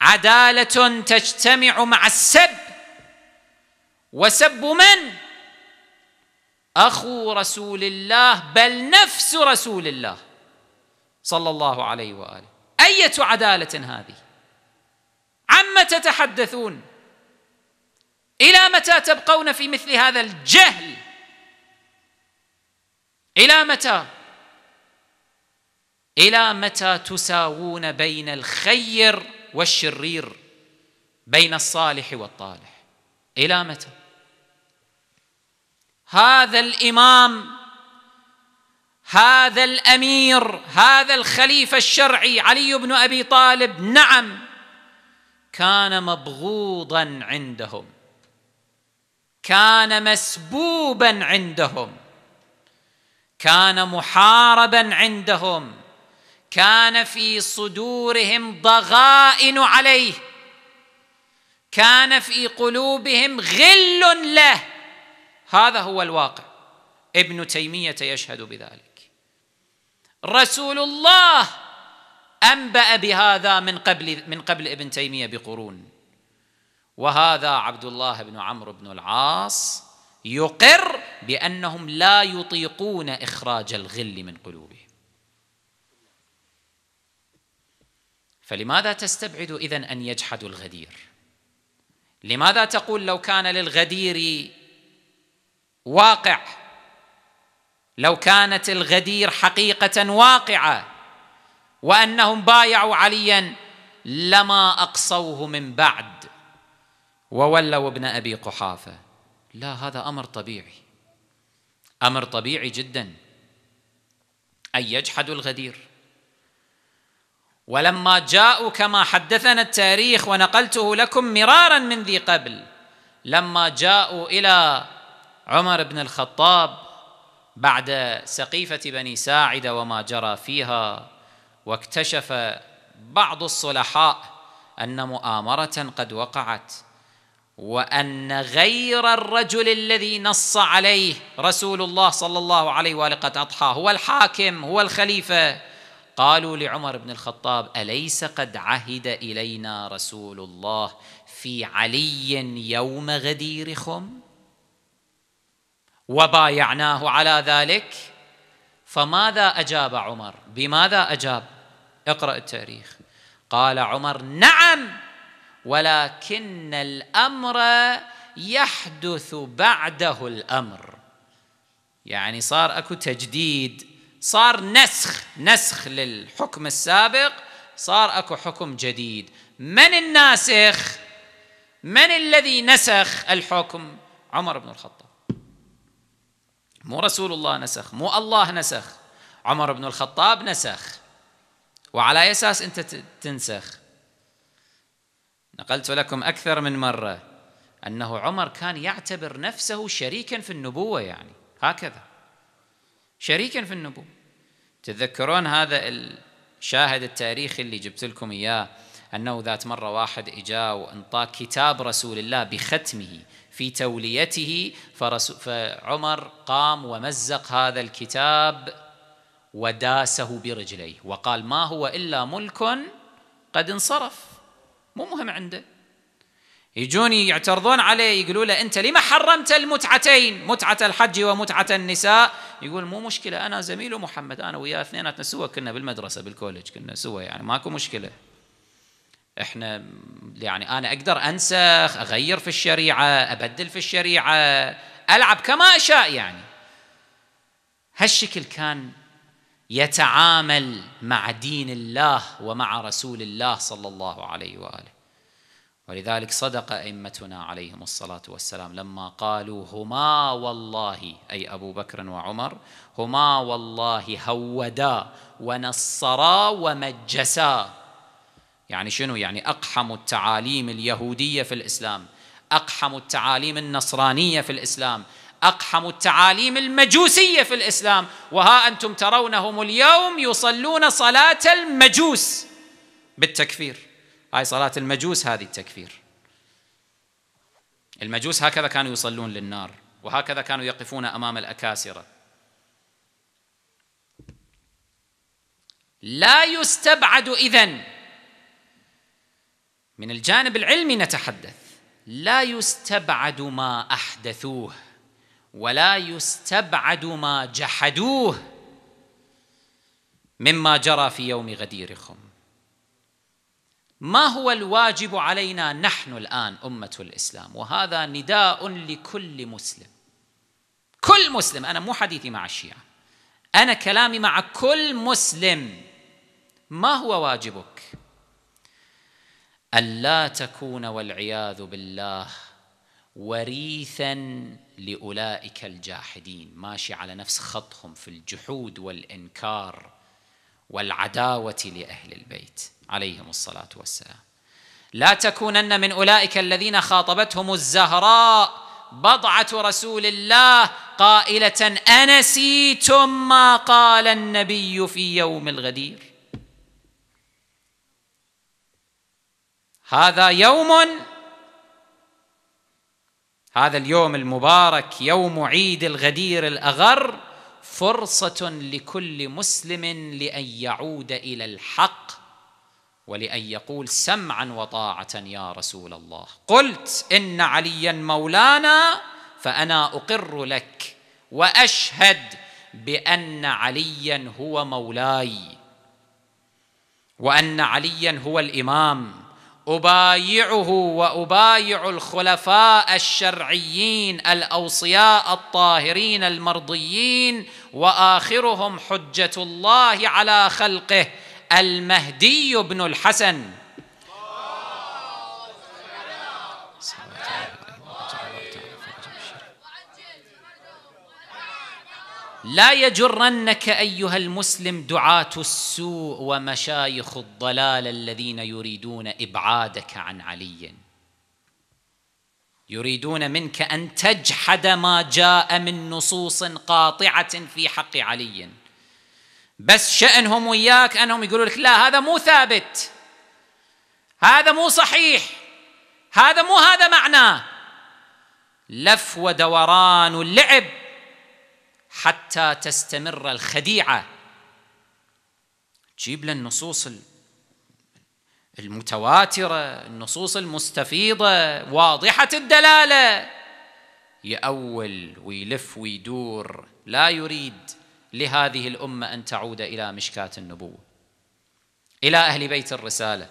عدالة تجتمع مع السب وسب من؟ أخو رسول الله بل نفس رسول الله صلى الله عليه وآله أية عدالة هذه عما تتحدثون إلى متى تبقون في مثل هذا الجهل إلى متى الى متى تساوون بين الخير والشرير بين الصالح والطالح الى متى هذا الامام هذا الامير هذا الخليفه الشرعي علي بن ابي طالب نعم كان مبغوضا عندهم كان مسبوبا عندهم كان محاربا عندهم كان في صدورهم ضغائن عليه كان في قلوبهم غل له هذا هو الواقع ابن تيميه يشهد بذلك رسول الله انبا بهذا من قبل من قبل ابن تيميه بقرون وهذا عبد الله بن عمرو بن العاص يقر بانهم لا يطيقون اخراج الغل من قلوبهم فلماذا تستبعد إذا أن يجحدوا الغدير لماذا تقول لو كان للغدير واقع لو كانت الغدير حقيقة واقعة وأنهم بايعوا عليا لما أقصوه من بعد وولوا ابن أبي قحافة لا هذا أمر طبيعي أمر طبيعي جدا أن يجحدوا الغدير ولما جاءوا كما حدثنا التاريخ ونقلته لكم مرارا من ذي قبل لما جاءوا الى عمر بن الخطاب بعد سقيفه بني ساعده وما جرى فيها واكتشف بعض الصلحاء ان مؤامره قد وقعت وان غير الرجل الذي نص عليه رسول الله صلى الله عليه واله قد اضحى هو الحاكم هو الخليفه قالوا لعمر بن الخطاب اليس قد عهد الينا رسول الله في علي يوم غدير خم وبايعناه على ذلك فماذا اجاب عمر بماذا اجاب اقرا التاريخ قال عمر نعم ولكن الامر يحدث بعده الامر يعني صار اكو تجديد صار نسخ نسخ للحكم السابق صار اكو حكم جديد من الناسخ من الذي نسخ الحكم عمر بن الخطاب مو رسول الله نسخ مو الله نسخ عمر بن الخطاب نسخ وعلى أي أساس أنت تنسخ نقلت لكم أكثر من مرة أنه عمر كان يعتبر نفسه شريكا في النبوة يعني هكذا شريكا في النبوة تتذكرون هذا الشاهد التاريخي اللي جبت لكم إياه أنه ذات مرة واحد إجا وانطى كتاب رسول الله بختمه في توليته فعمر قام ومزق هذا الكتاب وداسه برجليه وقال ما هو إلا ملك قد انصرف مو مهم عنده يجون يعترضون عليه يقولوا له انت لما حرمت المتعتين متعه الحج ومتعه النساء يقول مو مشكله انا زميل محمد انا وياه اثنيناتنا سوا كنا بالمدرسه بالكولج كنا سوا يعني ماكو مشكله احنا يعني انا اقدر انسخ اغير في الشريعه ابدل في الشريعه العب كما اشاء يعني هالشكل كان يتعامل مع دين الله ومع رسول الله صلى الله عليه واله ولذلك صدق أئمتنا عليهم الصلاة والسلام لما قالوا هما والله أي أبو بكر وعمر هما والله هودا ونصرا ومجسا يعني شنو يعني أقحموا التعاليم اليهودية في الإسلام أقحموا التعاليم النصرانية في الإسلام أقحموا التعاليم المجوسية في الإسلام وها أنتم ترونهم اليوم يصلون صلاة المجوس بالتكفير هاي صلاة المجوس هذه التكفير المجوس هكذا كانوا يصلون للنار وهكذا كانوا يقفون أمام الأكاسرة لا يستبعد إذن من الجانب العلمي نتحدث لا يستبعد ما أحدثوه ولا يستبعد ما جحدوه مما جرى في يوم غديركم ما هو الواجب علينا نحن الان امه الاسلام وهذا نداء لكل مسلم كل مسلم انا مو حديثي مع الشيعه انا كلامي مع كل مسلم ما هو واجبك الا تكون والعياذ بالله وريثا لاولئك الجاحدين ماشي على نفس خطهم في الجحود والانكار والعداوه لاهل البيت عليهم الصلاه والسلام لا تكونن من اولئك الذين خاطبتهم الزهراء بضعه رسول الله قائله انسيتم ما قال النبي في يوم الغدير هذا يوم هذا اليوم المبارك يوم عيد الغدير الاغر فرصه لكل مسلم لان يعود الى الحق ولان يقول سمعا وطاعه يا رسول الله قلت ان عليا مولانا فانا اقر لك واشهد بان عليا هو مولاي وان عليا هو الامام ابايعه وابايع الخلفاء الشرعيين الاوصياء الطاهرين المرضيين واخرهم حجه الله على خلقه المهدي بن الحسن لا يجرنك ايها المسلم دعاه السوء ومشايخ الضلال الذين يريدون ابعادك عن علي يريدون منك ان تجحد ما جاء من نصوص قاطعه في حق علي بس شانهم وياك انهم يقولون لك لا هذا مو ثابت هذا مو صحيح هذا مو هذا معناه لف ودوران اللعب حتى تستمر الخديعه جيب لنا النصوص المتواتره النصوص المستفيضه واضحه الدلاله ياول ويلف ويدور لا يريد لهذه الامه ان تعود الى مشكاه النبوه الى اهل بيت الرساله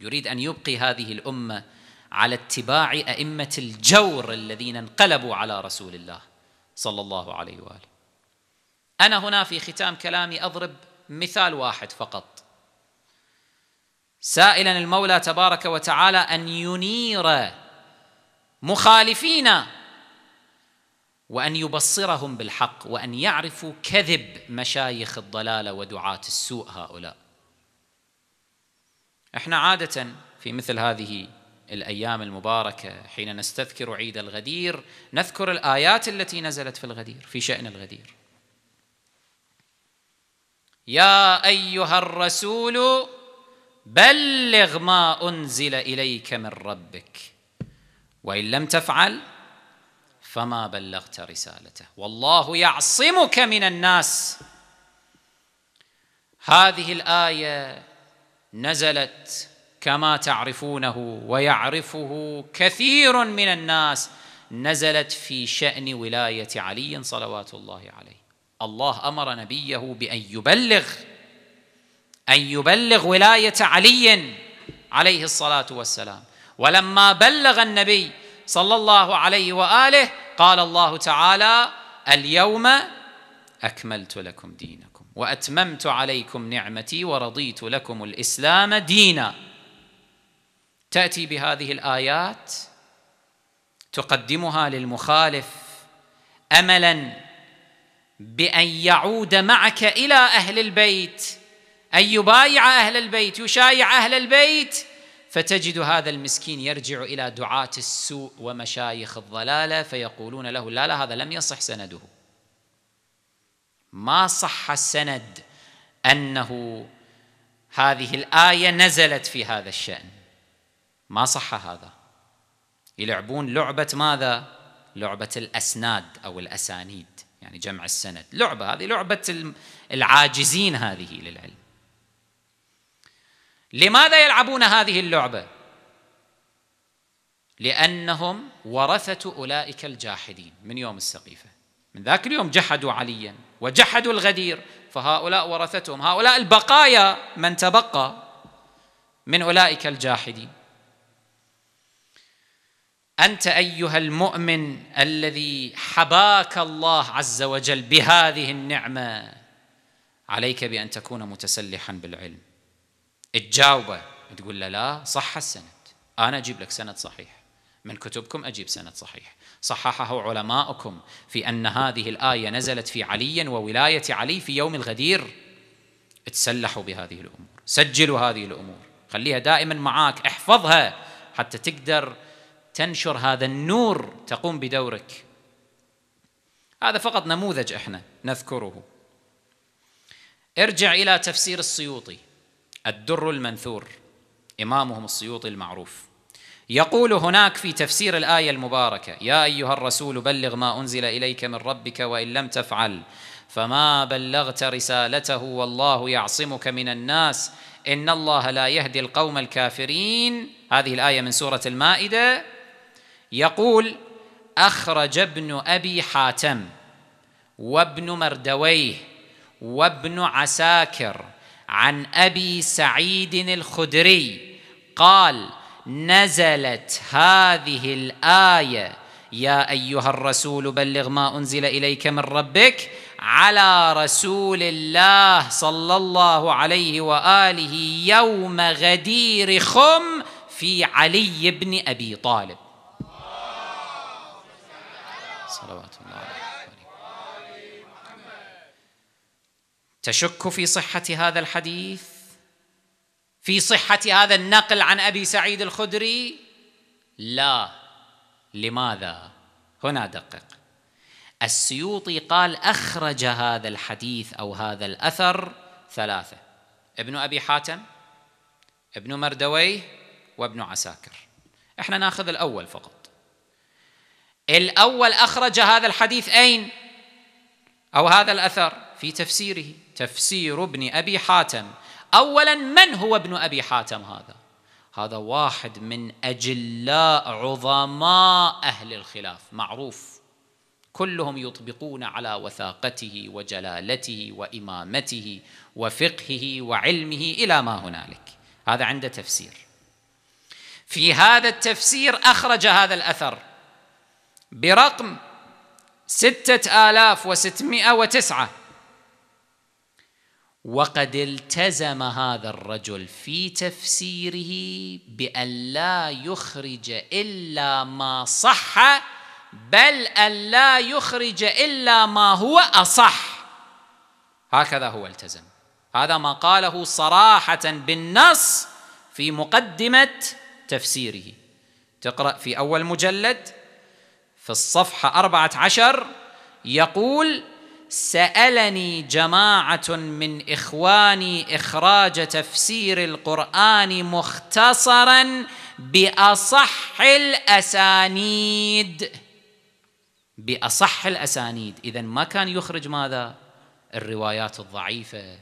يريد ان يبقي هذه الامه على اتباع ائمه الجور الذين انقلبوا على رسول الله صلى الله عليه واله انا هنا في ختام كلامي اضرب مثال واحد فقط سائلا المولى تبارك وتعالى ان ينير مخالفينا وان يبصرهم بالحق وان يعرفوا كذب مشايخ الضلاله ودعاه السوء هؤلاء احنا عاده في مثل هذه الايام المباركه حين نستذكر عيد الغدير نذكر الايات التي نزلت في الغدير في شان الغدير يا ايها الرسول بلغ ما انزل اليك من ربك وان لم تفعل فما بلغت رسالته والله يعصمك من الناس هذه الايه نزلت كما تعرفونه ويعرفه كثير من الناس نزلت في شأن ولاية علي صلوات الله عليه الله أمر نبيه بأن يبلغ أن يبلغ ولاية علي عليه الصلاة والسلام ولما بلغ النبي صلى الله عليه وآله قال الله تعالى اليوم أكملت لكم دينكم وأتممت عليكم نعمتي ورضيت لكم الإسلام ديناً تاتي بهذه الايات تقدمها للمخالف املا بان يعود معك الى اهل البيت ان يبايع اهل البيت يشايع اهل البيت فتجد هذا المسكين يرجع الى دعاه السوء ومشايخ الضلاله فيقولون له لا لا هذا لم يصح سنده ما صح السند انه هذه الايه نزلت في هذا الشان ما صح هذا يلعبون لعبة ماذا؟ لعبة الأسناد أو الأسانيد يعني جمع السند لعبة هذه لعبة العاجزين هذه للعلم لماذا يلعبون هذه اللعبة؟ لأنهم ورثة أولئك الجاحدين من يوم السقيفة من ذاك اليوم جحدوا عليا وجحدوا الغدير فهؤلاء ورثتهم هؤلاء البقايا من تبقى من أولئك الجاحدين انت ايها المؤمن الذي حباك الله عز وجل بهذه النعمه عليك بان تكون متسلحا بالعلم تجاوبه تقول له لا صح السند انا اجيب لك سند صحيح من كتبكم اجيب سند صحيح صححه علماؤكم في ان هذه الايه نزلت في علي وولايه علي في يوم الغدير تسلحوا بهذه الامور سجلوا هذه الامور خليها دائما معاك احفظها حتى تقدر تنشر هذا النور تقوم بدورك هذا فقط نموذج احنا نذكره ارجع الى تفسير السيوطي الدر المنثور امامهم السيوطي المعروف يقول هناك في تفسير الايه المباركه يا ايها الرسول بلغ ما انزل اليك من ربك وان لم تفعل فما بلغت رسالته والله يعصمك من الناس ان الله لا يهدي القوم الكافرين هذه الايه من سوره المائده يقول أخرج ابن أبي حاتم وابن مردويه وابن عساكر عن أبي سعيد الخدري قال نزلت هذه الآية يا أيها الرسول بلغ ما أنزل إليك من ربك على رسول الله صلى الله عليه وآله يوم غدير خم في علي بن أبي طالب صلوات الله عليه تشك في صحة هذا الحديث في صحة هذا النقل عن أبي سعيد الخدري لا لماذا هنا دقق السيوطي قال أخرج هذا الحديث أو هذا الأثر ثلاثة ابن أبي حاتم ابن مردويه وابن عساكر احنا ناخذ الأول فقط الاول اخرج هذا الحديث اين او هذا الاثر في تفسيره تفسير ابن ابي حاتم اولا من هو ابن ابي حاتم هذا هذا واحد من اجلاء عظماء اهل الخلاف معروف كلهم يطبقون على وثاقته وجلالته وامامته وفقهه وعلمه الى ما هنالك هذا عنده تفسير في هذا التفسير اخرج هذا الاثر برقم ستة آلاف وستمائة وتسعة وقد التزم هذا الرجل في تفسيره بأن لا يخرج إلا ما صح بل أن لا يخرج إلا ما هو أصح هكذا هو التزم هذا ما قاله صراحة بالنص في مقدمة تفسيره تقرأ في أول مجلد في الصفحة أربعة عشر يقول سألني جماعة من إخواني إخراج تفسير القرآن مختصرا بأصح الأسانيد بأصح الأسانيد إذا ما كان يخرج ماذا؟ الروايات الضعيفة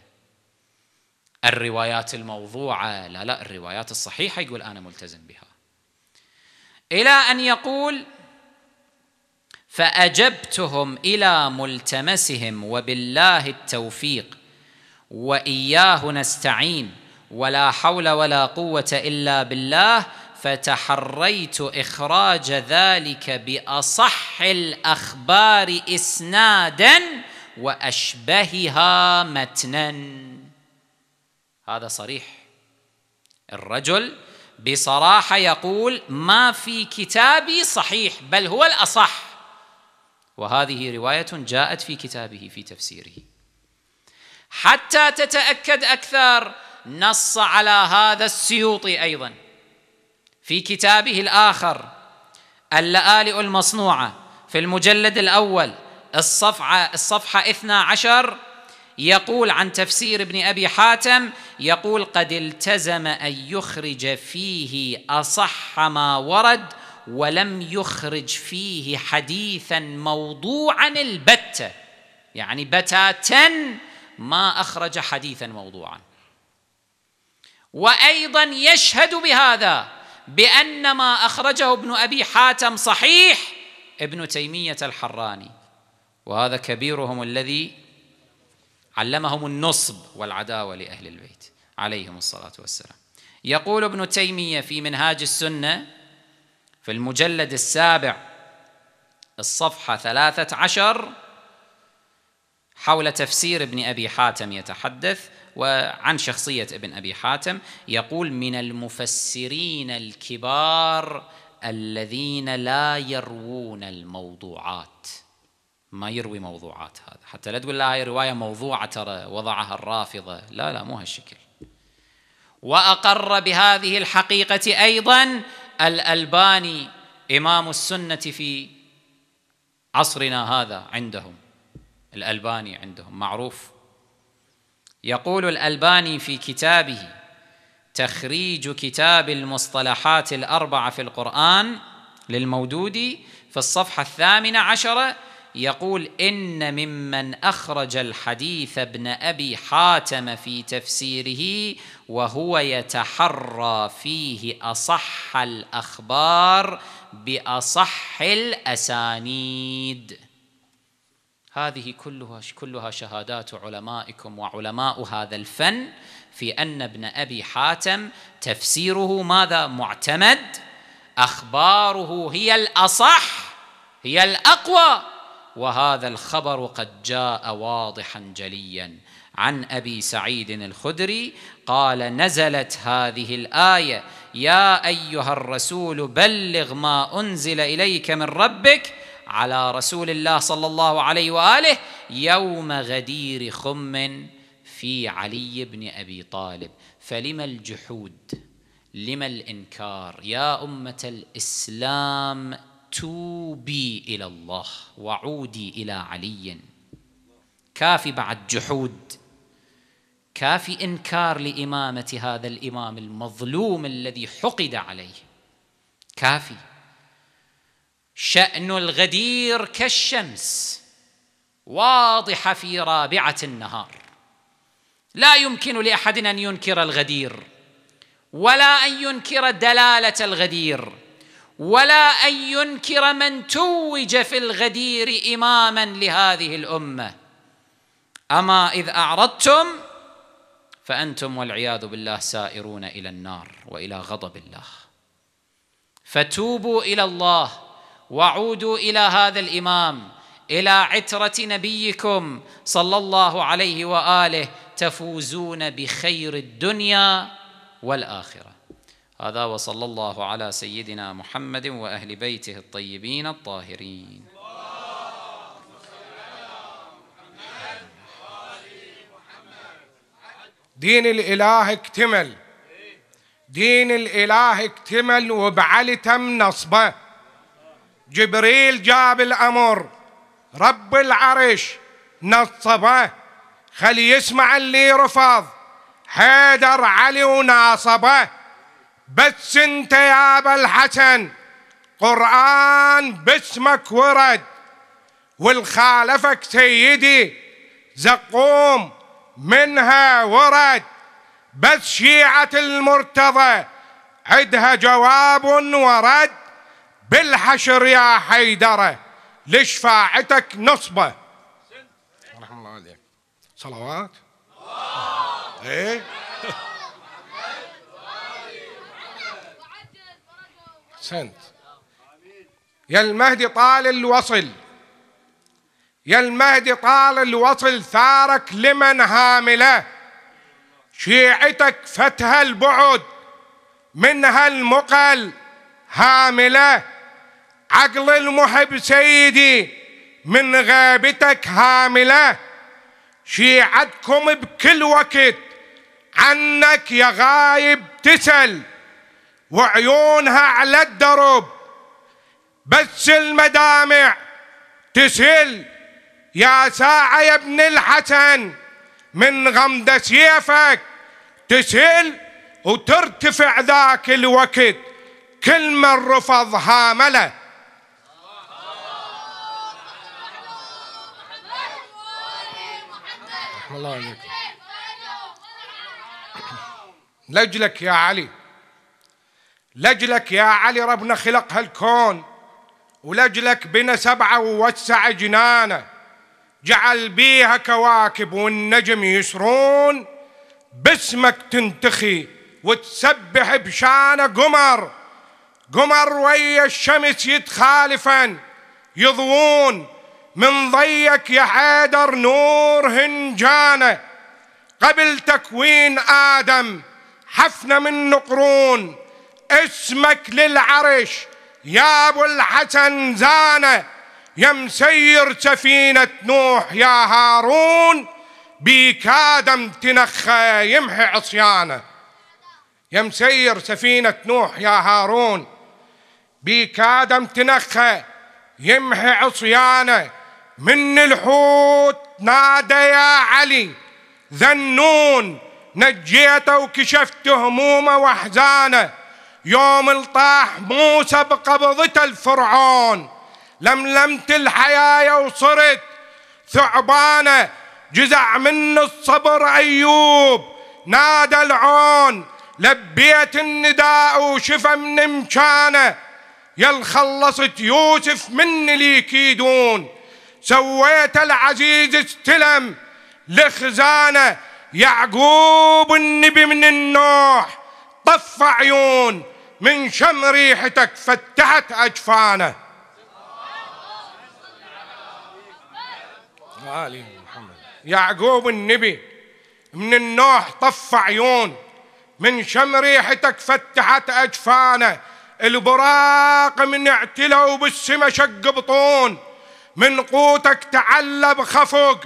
الروايات الموضوعة لا لا الروايات الصحيحة يقول أنا ملتزم بها إلى أن يقول فاجبتهم الى ملتمسهم وبالله التوفيق واياه نستعين ولا حول ولا قوه الا بالله فتحريت اخراج ذلك باصح الاخبار اسنادا واشبهها متنا هذا صريح الرجل بصراحه يقول ما في كتابي صحيح بل هو الاصح وهذه رواية جاءت في كتابه في تفسيره حتى تتأكد أكثر نص على هذا السيوطي أيضا في كتابه الآخر اللآلئ المصنوعة في المجلد الأول الصفحة الصفحة 12 يقول عن تفسير ابن أبي حاتم يقول قد التزم أن يخرج فيه أصح ما ورد ولم يخرج فيه حديثا موضوعا البتة يعني بتاتا ما أخرج حديثا موضوعا وأيضا يشهد بهذا بأن ما أخرجه ابن أبي حاتم صحيح ابن تيمية الحراني وهذا كبيرهم الذي علمهم النصب والعداوة لأهل البيت عليهم الصلاة والسلام يقول ابن تيمية في منهاج السنة في المجلد السابع الصفحة ثلاثة عشر حول تفسير ابن أبي حاتم يتحدث وعن شخصية ابن أبي حاتم يقول من المفسرين الكبار الذين لا يروون الموضوعات ما يروي موضوعات هذا حتى لا تقول لا هاي رواية موضوعة ترى وضعها الرافضة لا لا مو هالشكل وأقر بهذه الحقيقة أيضا الألباني إمام السنة في عصرنا هذا عندهم الألباني عندهم معروف يقول الألباني في كتابه تخريج كتاب المصطلحات الأربعة في القرآن للمودودي في الصفحة الثامنة عشرة يقول إن ممن أخرج الحديث ابن أبي حاتم في تفسيره وهو يتحرى فيه اصح الاخبار باصح الاسانيد هذه كلها كلها شهادات علمائكم وعلماء هذا الفن في ان ابن ابي حاتم تفسيره ماذا معتمد اخباره هي الاصح هي الاقوى وهذا الخبر قد جاء واضحا جليا عن ابي سعيد الخدري قال نزلت هذه الايه يا ايها الرسول بلغ ما انزل اليك من ربك على رسول الله صلى الله عليه واله يوم غدير خم في علي بن ابي طالب فلما الجحود لما الانكار يا امه الاسلام توبي الى الله وعودي الى علي كافي بعد جحود كافي انكار لامامه هذا الامام المظلوم الذي حقد عليه كافي شان الغدير كالشمس واضحه في رابعه النهار لا يمكن لاحد ان ينكر الغدير ولا ان ينكر دلاله الغدير ولا ان ينكر من توج في الغدير اماما لهذه الامه اما اذ اعرضتم فأنتم والعياذ بالله سائرون إلى النار وإلى غضب الله فتوبوا إلى الله وعودوا إلى هذا الإمام إلى عترة نبيكم صلى الله عليه وآله تفوزون بخير الدنيا والآخرة هذا وصلى الله على سيدنا محمد وأهل بيته الطيبين الطاهرين دين الإله اكتمل دين الإله اكتمل وبعلي تم نصبه جبريل جاب الأمر رب العرش نصبه خلي يسمع اللي رفض حيدر علي وناصبه بس انت يا ابا الحسن قرآن باسمك ورد والخالفك سيدي زقوم منها ورد بس شيعة المرتضى عدها جواب ورد بالحشر يا حيدرة لشفاعتك نصبة رحم الله عليك صلوات ايه سنت يا المهدي طال الوصل يا المهدي طال الوصل ثارك لمن هامله شيعتك فتها البعد منها المقل هامله عقل المحب سيدي من غابتك هامله شيعتكم بكل وقت عنك يا غايب تسل وعيونها على الدرب بس المدامع تسل يا ساعة يا ابن الحسن من غمدة سيفك تسيل وترتفع ذاك الوقت كل من رفض هامله الله عليك لجلك يا علي لجلك يا علي ربنا خلق هالكون ولجلك بنا سبعة ووسع جنانه جعل بيها كواكب والنجم يسرون باسمك تنتخي وتسبح بشانه قمر قمر ويا الشمس يتخالفا يضوون من ضيك يا حيدر نور هنجانه قبل تكوين آدم حفنة من قرون اسمك للعرش يا أبو الحسن زانه يا مسير سفينة نوح يا هارون بيكادم تنخى يمحي عصيانه يا مسير سفينة نوح يا هارون بيكادم تنخى يمحي عصيانه من الحوت نادى يا علي ذنون نجيته وكشفت همومه واحزانه يوم الطاح موسى بقبضته الفرعون لملمت الحياة وصرت ثعبانة جزع من الصبر أيوب نادى العون لبيت النداء وشفى من مكانه يل خلصت يوسف من اللي يكيدون سويت العزيز استلم لخزانه يعقوب النبي من النوح طف عيون من شم ريحتك فتحت أجفانه وآل محمد يعقوب النبي من النوح طف عيون من شم ريحتك فتحت أجفانه البراق من اعتلوا بالسما شق بطون من قوتك تعلب خفق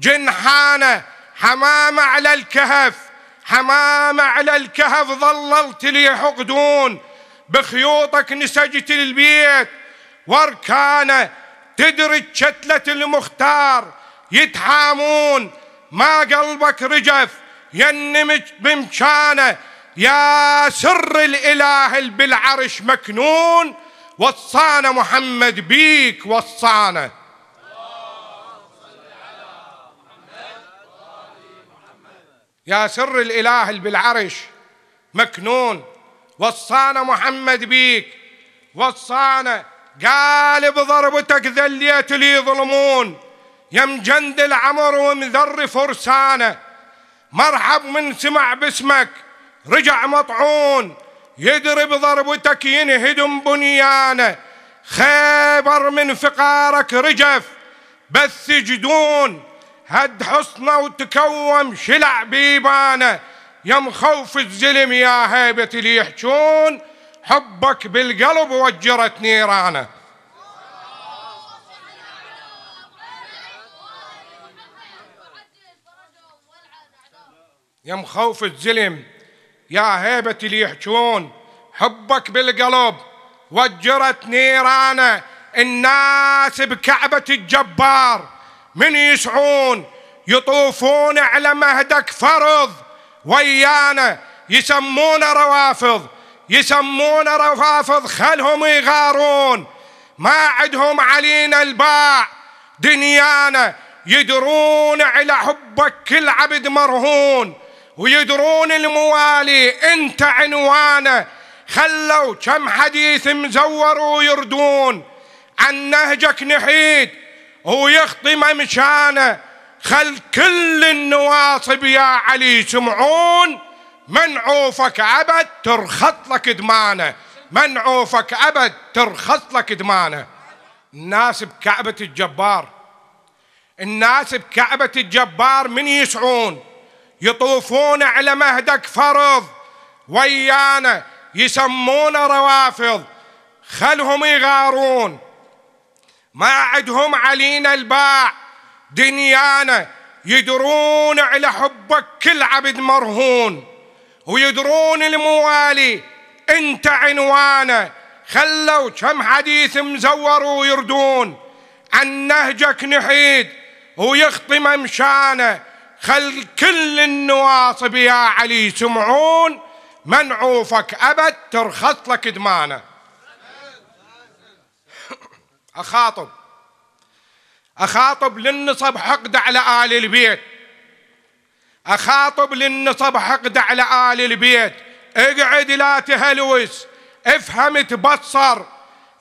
جنحانه حمامة على الكهف حمامة على الكهف ظللت لي حقدون بخيوطك نسجت البيت واركانه تدري شتلة المختار يتحامون ما قلبك رجف ينمج بمشانه يا سر الإله بالعرش مكنون وصانا محمد بيك وصانا يا سر الإله بالعرش مكنون وصانا محمد بيك وصانا قال بضربتك ذليت لي ظلمون يم جند العمر ومذر فرسانه مرحب من سمع باسمك رجع مطعون يدري بضربتك ينهدم بنيانه خيبر من فقارك رجف بث جدون هد حصنه وتكوم شلع بيبانه يم خوف الزلم يا هيبة اللي يحجون حبك بالقلب وجرت نيرانه يا مخوف الزلم يا هيبة اللي يحجون حبك بالقلب وجرت نيرانه الناس بكعبة الجبار من يسعون يطوفون على مهدك فرض ويانا يسمون روافض يسمون رفافض خلهم يغارون ما عندهم علينا الباع دنيانا يدرون على حبك كل عبد مرهون ويدرون الموالي انت عنوانه خلوا كم حديث مزور ويردون عن نهجك نحيد ويخطي ممشانه خل كل النواصب يا علي سمعون من عوفك أبد ترخط لك دمانه من عوفك أبد ترخص لك دمانه الناس بكعبة الجبار الناس بكعبة الجبار من يسعون يطوفون على مهدك فرض ويانا يسمون روافض خلهم يغارون ما عدهم علينا الباع دنيانا يدرون على حبك كل عبد مرهون ويدرون الموالي انت عنوانه خلوا كم حديث مزور ويردون عن نهجك نحيد ويخطي ممشانه خل كل النواصب يا علي سمعون منعوفك أبد ترخص لك إدمانه أخاطب أخاطب للنصب حقد على آل البيت أخاطب للنصب حقد على آل البيت اقعد لا تهلوس افهم تبصر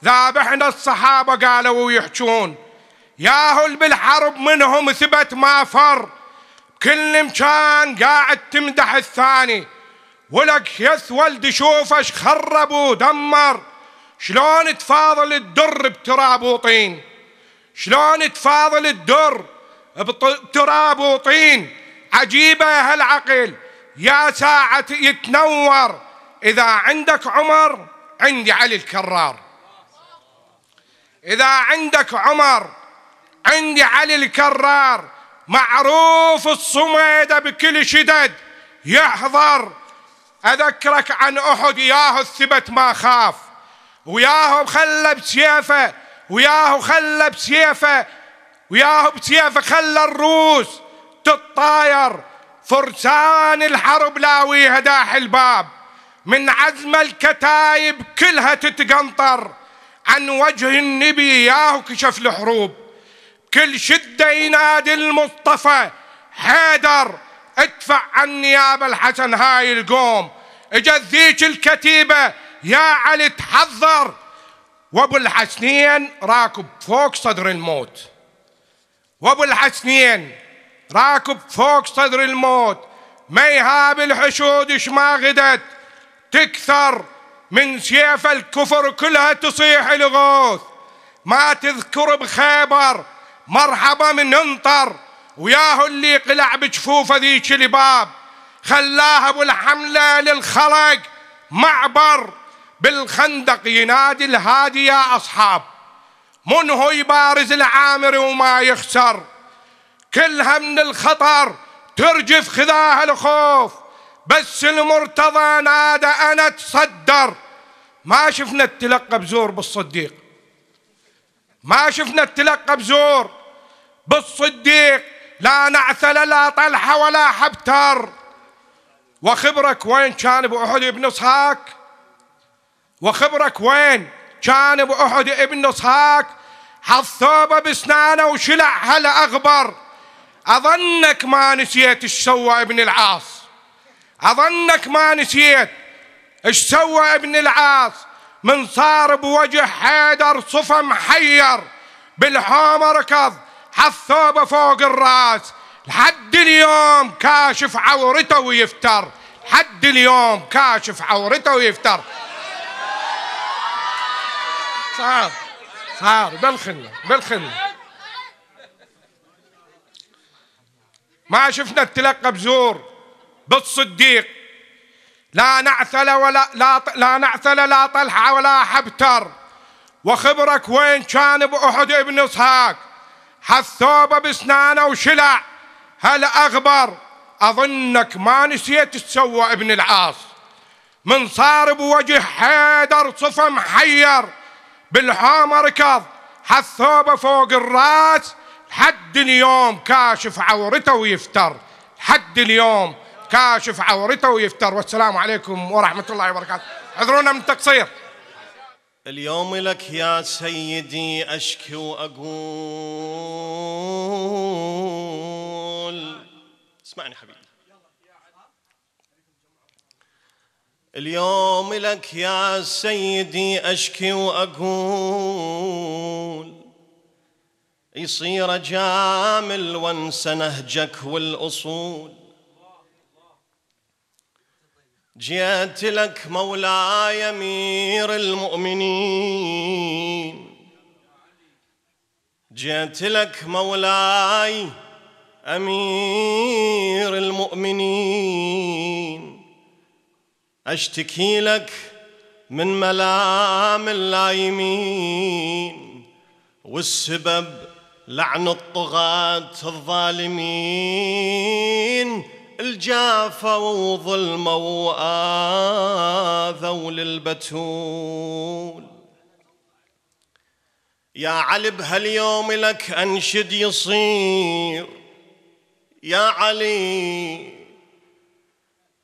ذابحنا الصحابة قالوا ويحجون ياهل بالحرب منهم ثبت ما فر كل مكان قاعد تمدح الثاني ولك يث ولد شوفش خرب ودمر شلون تفاضل الدر بتراب وطين شلون تفاضل الدر بتراب وطين عجيبة يا هالعقل يا ساعة يتنور إذا عندك عمر عندي علي الكرار إذا عندك عمر عندي علي الكرار معروف الصميدة بكل شدد يحضر أذكرك عن أحد ياهو الثبت ما خاف وياهو خلى بسيفه وياهو خلى بسيفه وياهو بسيفه خلى الروس تطاير فرسان الحرب لاويها داح الباب من عزم الكتايب كلها تتقنطر عن وجه النبي ياهو كشف الحروب كل شدة ينادي المصطفى حيدر ادفع عن نيابة الحسن هاي القوم اجت ذيك الكتيبة يا علي تحذر وابو الحسنين راكب فوق صدر الموت وابو الحسنين راكب فوق صدر الموت ما يهاب الحشود ما غدت تكثر من سيف الكفر كلها تصيح الغوث ما تذكر بخيبر مرحبا من انطر وياه اللي قلع بجفوفه ذيك الباب خلاها ابو الحمله للخلق معبر بالخندق ينادي الهادي يا أصحاب منه يبارز العامر وما يخسر كلها من الخطر ترجف خذاها الخوف بس المرتضى نادى أنا تصدر ما شفنا التلقى بزور بالصديق ما شفنا التلقى بزور بالصديق لا نعثل لا طلحة ولا حبتر وخبرك وين كان بأحد ابن صهاك وخبرك وين كان بأحد ابن حط ثوبه بسنانه وشلعها لأغبر أظنك ما نسيت ايش سوى ابن العاص أظنك ما نسيت ايش سوى ابن العاص من صار بوجه حيدر صفا محير بالحوم ركض حثوبة فوق الراس لحد اليوم كاشف عورته ويفتر لحد اليوم كاشف عورته ويفتر صار صار بالخنة بالخنة ما شفنا تلقى بزور بالصديق لا نعثل ولا لا لا نعثل لا طلحه ولا حبتر وخبرك وين كان باحد ابن اسحاق حثوبه باسنانه وشلع هل اغبر اظنك ما نسيت تسوى ابن العاص من صار بوجه حيدر صفه محير بالحومه ركض حثوبه فوق الراس حد اليوم كاشف عورته ويفتر حد اليوم كاشف عورته ويفتر والسلام عليكم ورحمة الله وبركاته عذرونا من التقصير اليوم لك يا سيدي أشكي وأقول اسمعني حبيبي اليوم لك يا سيدي أشكي وأقول يصير جامل وانسى نهجك والأصول جئت لك مولاي أمير المؤمنين جئت لك مولاي أمير المؤمنين أشتكي لك من ملام اللايمين والسبب لعن الطغاة الظالمين الجافة وظلموا وآذوا للبتول يا علي بهاليوم لك أنشد يصير يا علي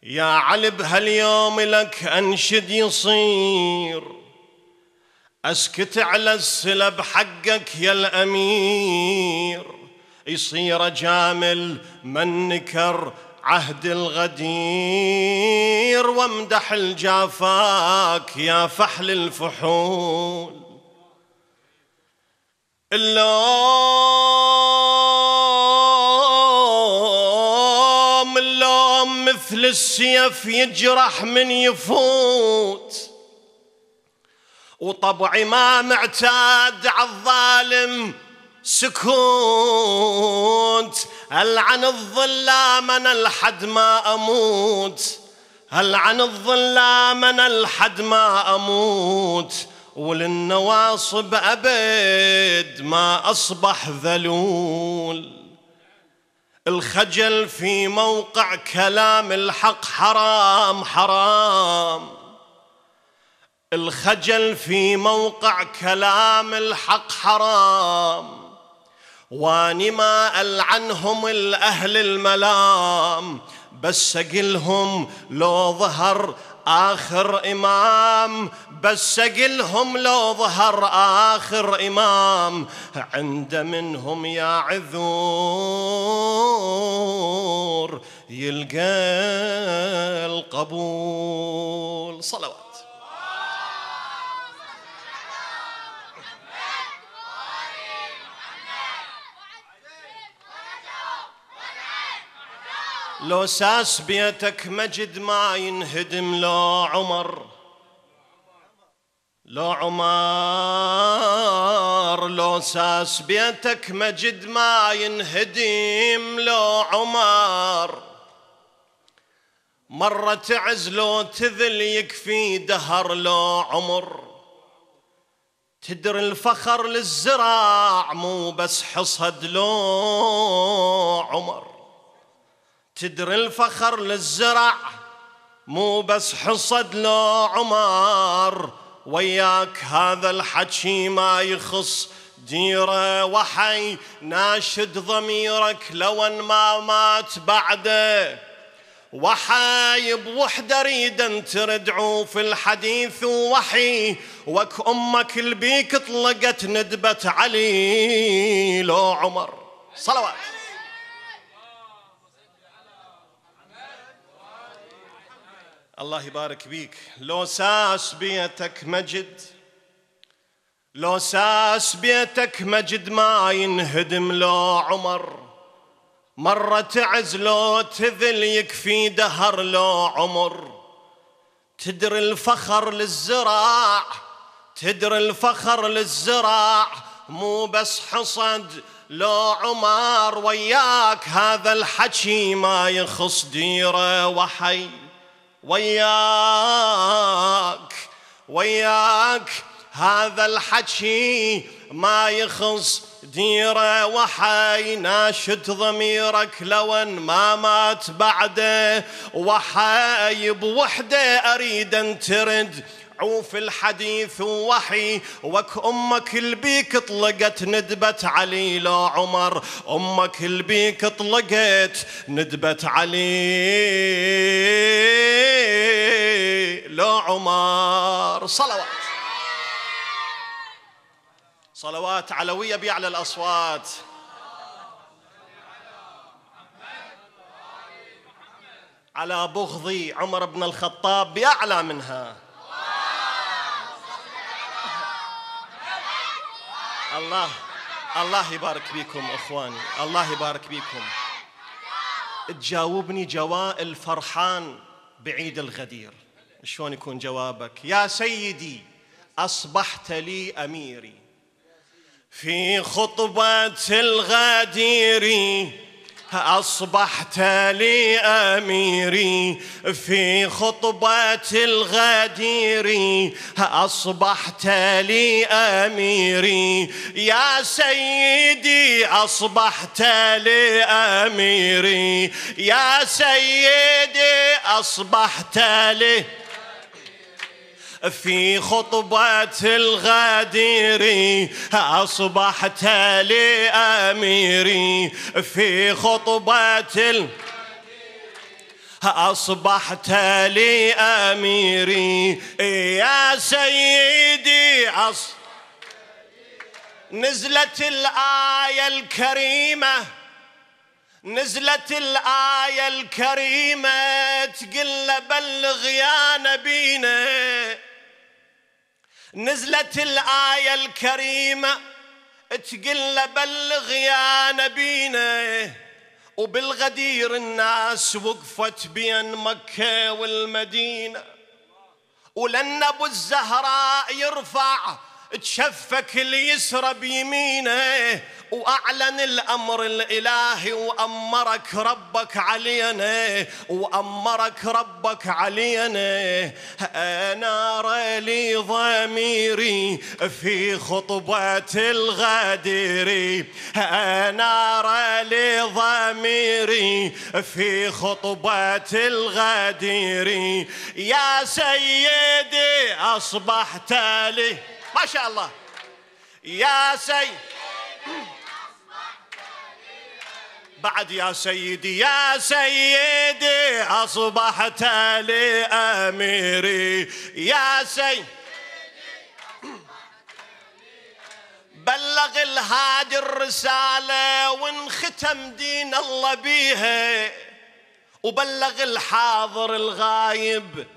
يا علي بهاليوم لك أنشد يصير اسكت على السلب حقك يا الامير يصير جامل من نكر عهد الغدير وامدح الجافاك يا فحل الفحول اللوم اللوم مثل السيف يجرح من يفوت وطبعي ما معتاد عالظالم سكوت ألعن الظلام أنا الحد ما أموت ألعن الظلام أنا الحد ما أموت وللنواصب أبد ما أصبح ذلول الخجل في موقع كلام الحق حرام حرام الخجل في موقع كلام الحق حرام واني ما ألعنهم الأهل الملام بس أقلهم لو ظهر آخر إمام بس أقلهم لو ظهر آخر إمام عند منهم يا عذور يلقى القبول صلوات لو ساس بيتك مجد ما ينهدم لو عمر لو عمر لو ساس بيتك مجد ما ينهدم لو عمر مرة تعز لو تذل يكفي دهر لو عمر تدر الفخر للزراع مو بس حصد لو عمر تدري الفخر للزرع مو بس حصد لو عمر وياك هذا الحكي ما يخص ديره وحي ناشد ضميرك لو ان ما مات بعده وحي بوحدة ريد انت في الحديث وحي وك امك البيك طلقت ندبة علي لو عمر صلوات الله يبارك بيك لو ساس بيتك مجد لو ساس بيتك مجد ما ينهدم لو عمر مرة تعز لو تذل يكفي دهر لو عمر تدر الفخر للزراع تدر الفخر للزراع مو بس حصد لو عمر وياك هذا الحكي ما يخص ديره وحي وياك وياك هذا الحكي ما يخص ديره وحي ناشد ضميرك لو ان ما مات بعده وحي بوحده اريد ان ترد عوف الحديث وحي وك امك البيك طلقت ندبت علي لو عمر امك البيك طلقت ندبت علي لو عمر صلوات صلوات علويه بأعلى الاصوات على بغض عمر بن الخطاب بأعلى منها الله الله يبارك بيكم اخواني الله يبارك بيكم تجاوبني جواء الفرحان بعيد الغدير شلون يكون جوابك يا سيدي اصبحت لي اميري في خطبه الغدير أصبحت لي أميري في خطبة الغدير أصبحت لي أميري يا سيدي أصبحت لي أميري يا سيدي أصبحت لي في خطبة الغديري أصبحت لي أميري في خطبة الغديري أصبحت لي أميري يا سيدي أص نزلت الآية الكريمة نزلت الآية الكريمة تقل بلغ يا نبينا نزلت الآية الكريمة تقل بلغ يا نبينا وبالغدير الناس وقفت بين مكة والمدينة ولن أبو الزهراء يرفع تشفك اليسرى بيمينه واعلن الامر الالهي وامرك ربك علينا وامرك ربك علينا انا لي ضميري في خطبه الغدير انا لي ضميري في خطبه الغدير يا سيدي اصبحت لي ما شاء الله يا سيدي بعد يا سيدي يا سيدي أصبحت لي أميري يا سيدي بلغ الهادي الرسالة وانختم دين الله بيها وبلغ الحاضر الغايب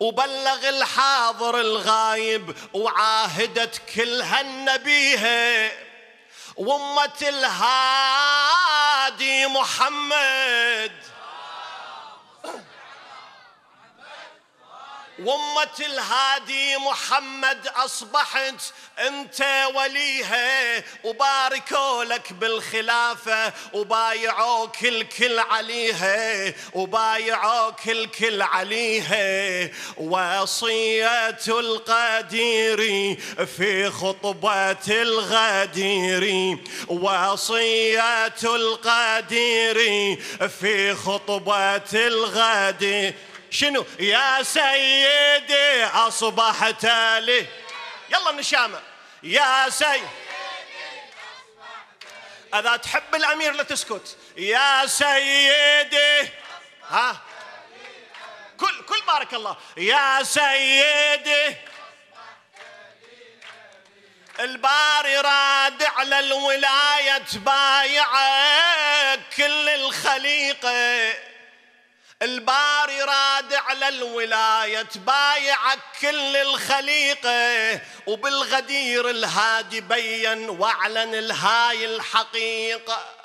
وبلغ الحاضر الغايب وعاهدت كلها النبيها وامة الهادي محمد وامة الهادي محمد أصبحت أنت وليها وباركوا لك بالخلافة وبايعوك الكل عليها وبايعوك الكل عليها وصية القدير في خطبة الغدير وصية القدير في خطبة الغدير شنو يا سيدي أصبحت لي يلا النشامة يا سيدي إذا تحب الأمير لا تسكت يا سيدي ها كل كل بارك الله يا سيدي الباري راد على الولاية تبايعك كل الخليقة الباري راد على الولاية تبايعك كل الخليقة وبالغدير الهادي بين واعلن الهاي الحقيقه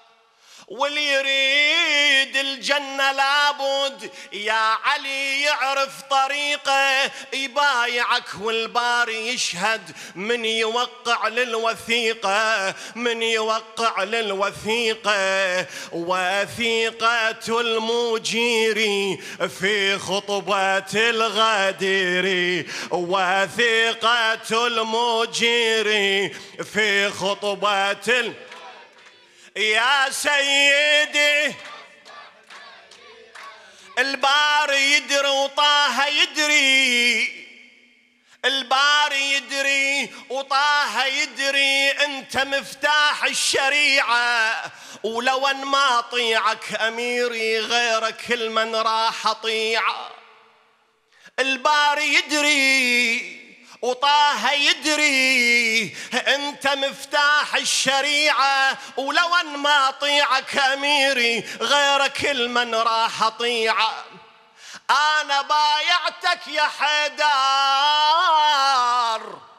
واللي يريد الجنة لابد يا علي يعرف طريقه يبايعك والباري يشهد من يوقع للوثيقة من يوقع للوثيقة وثيقة المجيري في خطبة الغديري وثيقة المجيري في خطبة الغديري يا سيدي البار يدري وطاها يدري البار يدري وطاها يدري انت مفتاح الشريعه ولو ان ما اطيعك اميري غيرك كل من راح اطيعه البار يدري وطه يدري انت مفتاح الشريعه ولو ان ما اطيعك اميري غيرك المن راح اطيعه انا بايعتك يا حيدار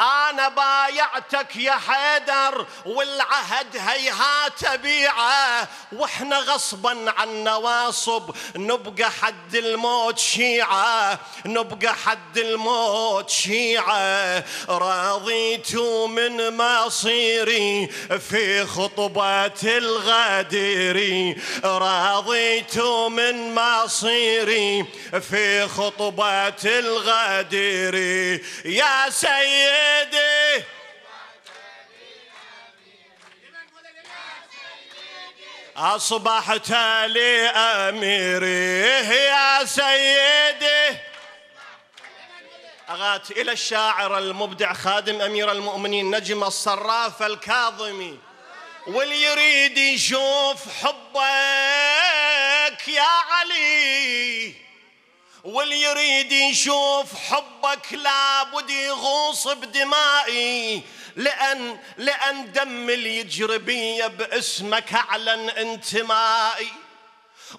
أنا بايعتك يا حيدر والعهد هيهات بيعه وإحنا غصبا عن نواصب نبقى حد الموت شيعة نبقى حد الموت شيعة راضيت من مصيري في خطبة الغديري راضيت من مصيري في خطبة الغديري يا سيد أصبحت لي أميري يا سيدي أغات إلى الشاعر المبدع خادم أمير المؤمنين نجم الصراف الكاظمي واللي يريد يشوف حبك يا علي واللي يريد يشوف حبك لابد يغوص بدمائي لأن لأن دم اللي يجري باسمك أعلن انتمائي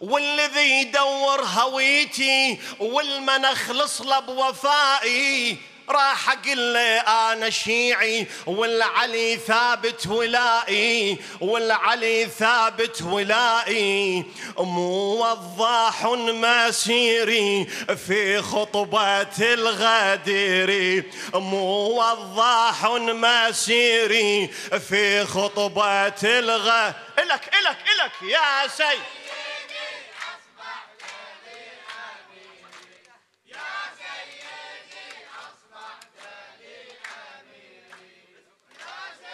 والذي يدور هويتي والمن أخلص له بوفائي راح اقول له انا شيعي والعلي ثابت ولائي والعلي ثابت ولائي موضح مسيري في خطبة الغديري موضح مسيري في خطبة الغديري إلك إلك إلك يا سيد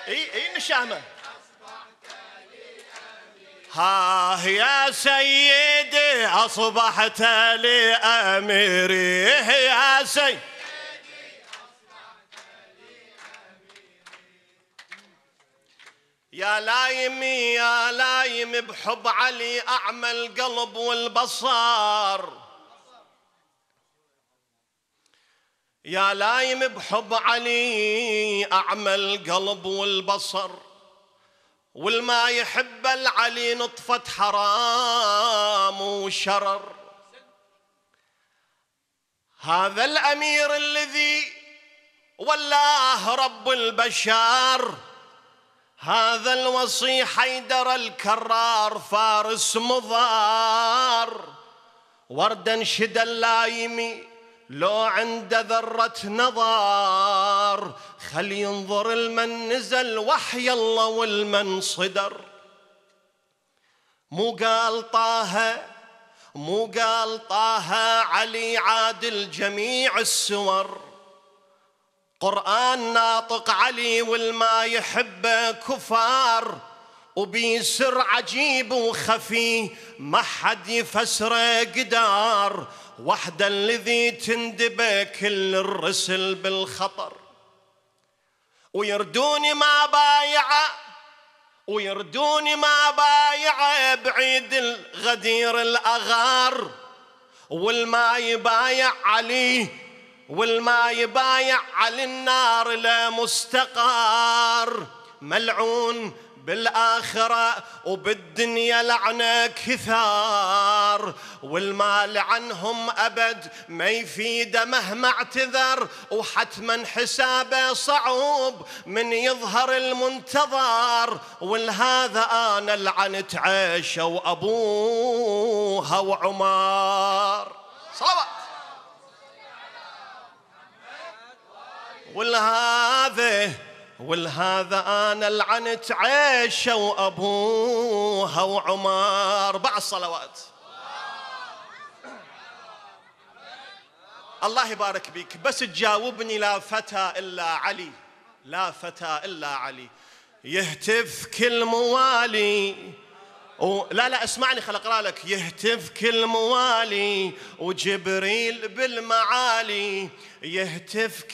اي اي نشامه ها يا سيدي أصبحت لأميري يا سيدي يا لايم يا لايم بحب علي أعمى القلب والبصر يا لايم بحب علي أعمى القلب والبصر والما يحب العلي نطفة حرام وشرر هذا الأمير الذي والله رب البشر هذا الوصي حيدر الكرار فارس مضار وردا شد اللايمي لو عند ذرة نظر خل ينظر المن نزل وحي الله والمن صدر مو قال طه مو قال طه علي عادل جميع السور قرآن ناطق علي والما يحبه كفار وبيسر عجيب وخفي ما حد يفسره قدار وحدا الذي تندب كل الرسل بالخطر ويردوني ما بايعه ويردوني ما بايعه بعيد الغدير الاغار والما يبايع عليه والما يبايع على النار لا مستقر ملعون بالآخرة وبالدنيا لعنة كثار والمال عنهم أبد ما يفيد مهما اعتذر وحتما حسابه صعوب من يظهر المنتظر ولهذا أنا لعنت عيشة وأبوها وعمار صلوات ولهذا والهذا أنا لعنت عيشه وأبوها وعمر أربع صلوات الله يبارك بيك بس تجاوبني لا فتى إلا علي لا فتى إلا علي يهتف كل موالي و... لا لا اسمعني خل اقرا لك كل موالي وجبريل بالمعالي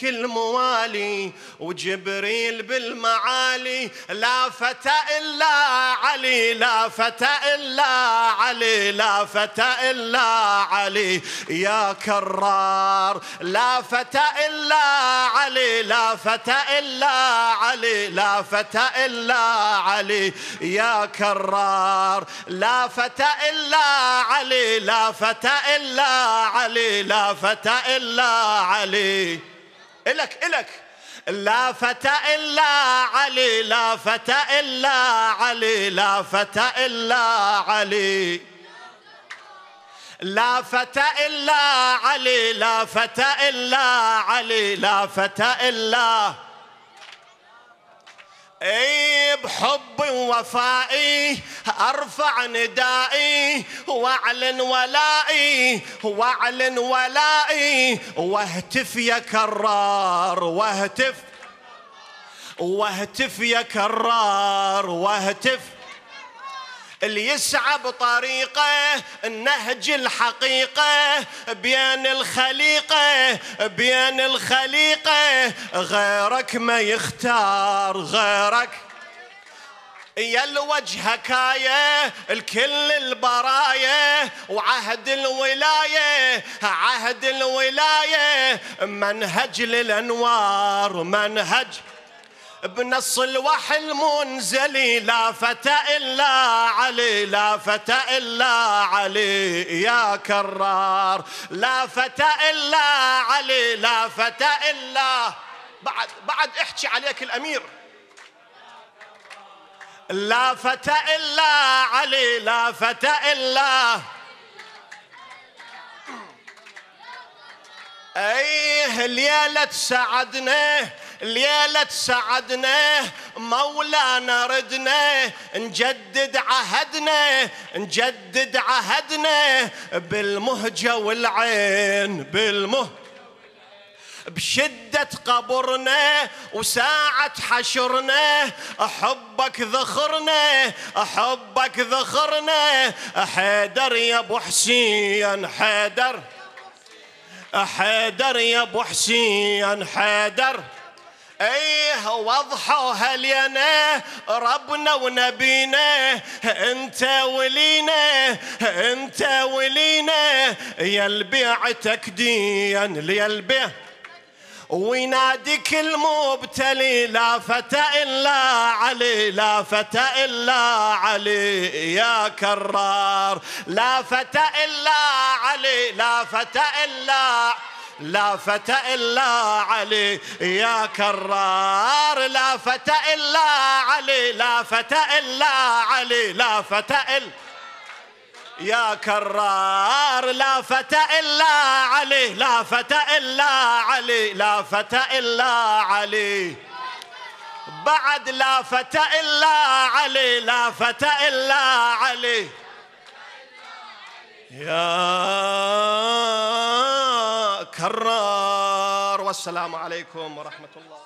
كل موالي وجبريل بالمعالي لا فتى الا علي لا فتى الا علي لا فتى الا علي يا كرار لا فتى الا علي لا فتى الا علي لا فتى الا علي يا كرار النار لا فتى إلا علي لا فتى إلا علي لا فتى إلا علي إلك إلك لا فتى إلا علي لا فتى إلا علي لا فتى إلا علي لا فتى إلا علي لا فتى إلا علي لا فتى إلا علي اي بحبي ووفائي ارفع ندائي واعلن ولائي واعلن ولائي واهتف يا كرار واهتف واهتف يا كرار واهتف اللي يسعى بطريقه النهج الحقيقه بين الخليقه بين الخليقه غيرك ما يختار غيرك يا الوجه كاية الكل البراية وعهد الولاية عهد الولاية منهج للأنوار منهج بنص الوحي المنزل لا فتى إلا علي لا فتى إلا علي يا كرار لا فتى إلا علي لا فتى إلا بعد بعد احكي عليك الأمير لا فتى إلا علي لا فتى إلا أيه ليلة سعدنا ليلة سعدنا مولانا ردنا نجدد عهدنا نجدد عهدنا بالمهجة والعين بالمهجة بشدة قبرنا وساعة حشرنا أحبك ذخرنا أحبك ذخرنا حيدر يا أبو حسين حيدر حيدر يا أبو حسين حيدر ايه وضحوها لينا ربنا ونبينا انت ولينا انت ولينا يا البيعتك دين يا البيع ويناديك المبتلي لا فتى إلا علي لا فتى إلا علي يا كرار لا فتى إلا علي لا فتى إلا علي لا فتى إلا علي يا كرار لا فتى إلا علي لا فتى إلا علي لا فتى إلا يا كرار لا فتى إلا علي لا فتى إلا علي لا فتى إلا علي بعد لا فتى إلا علي لا فتى إلا علي يا كرار والسلام عليكم ورحمة الله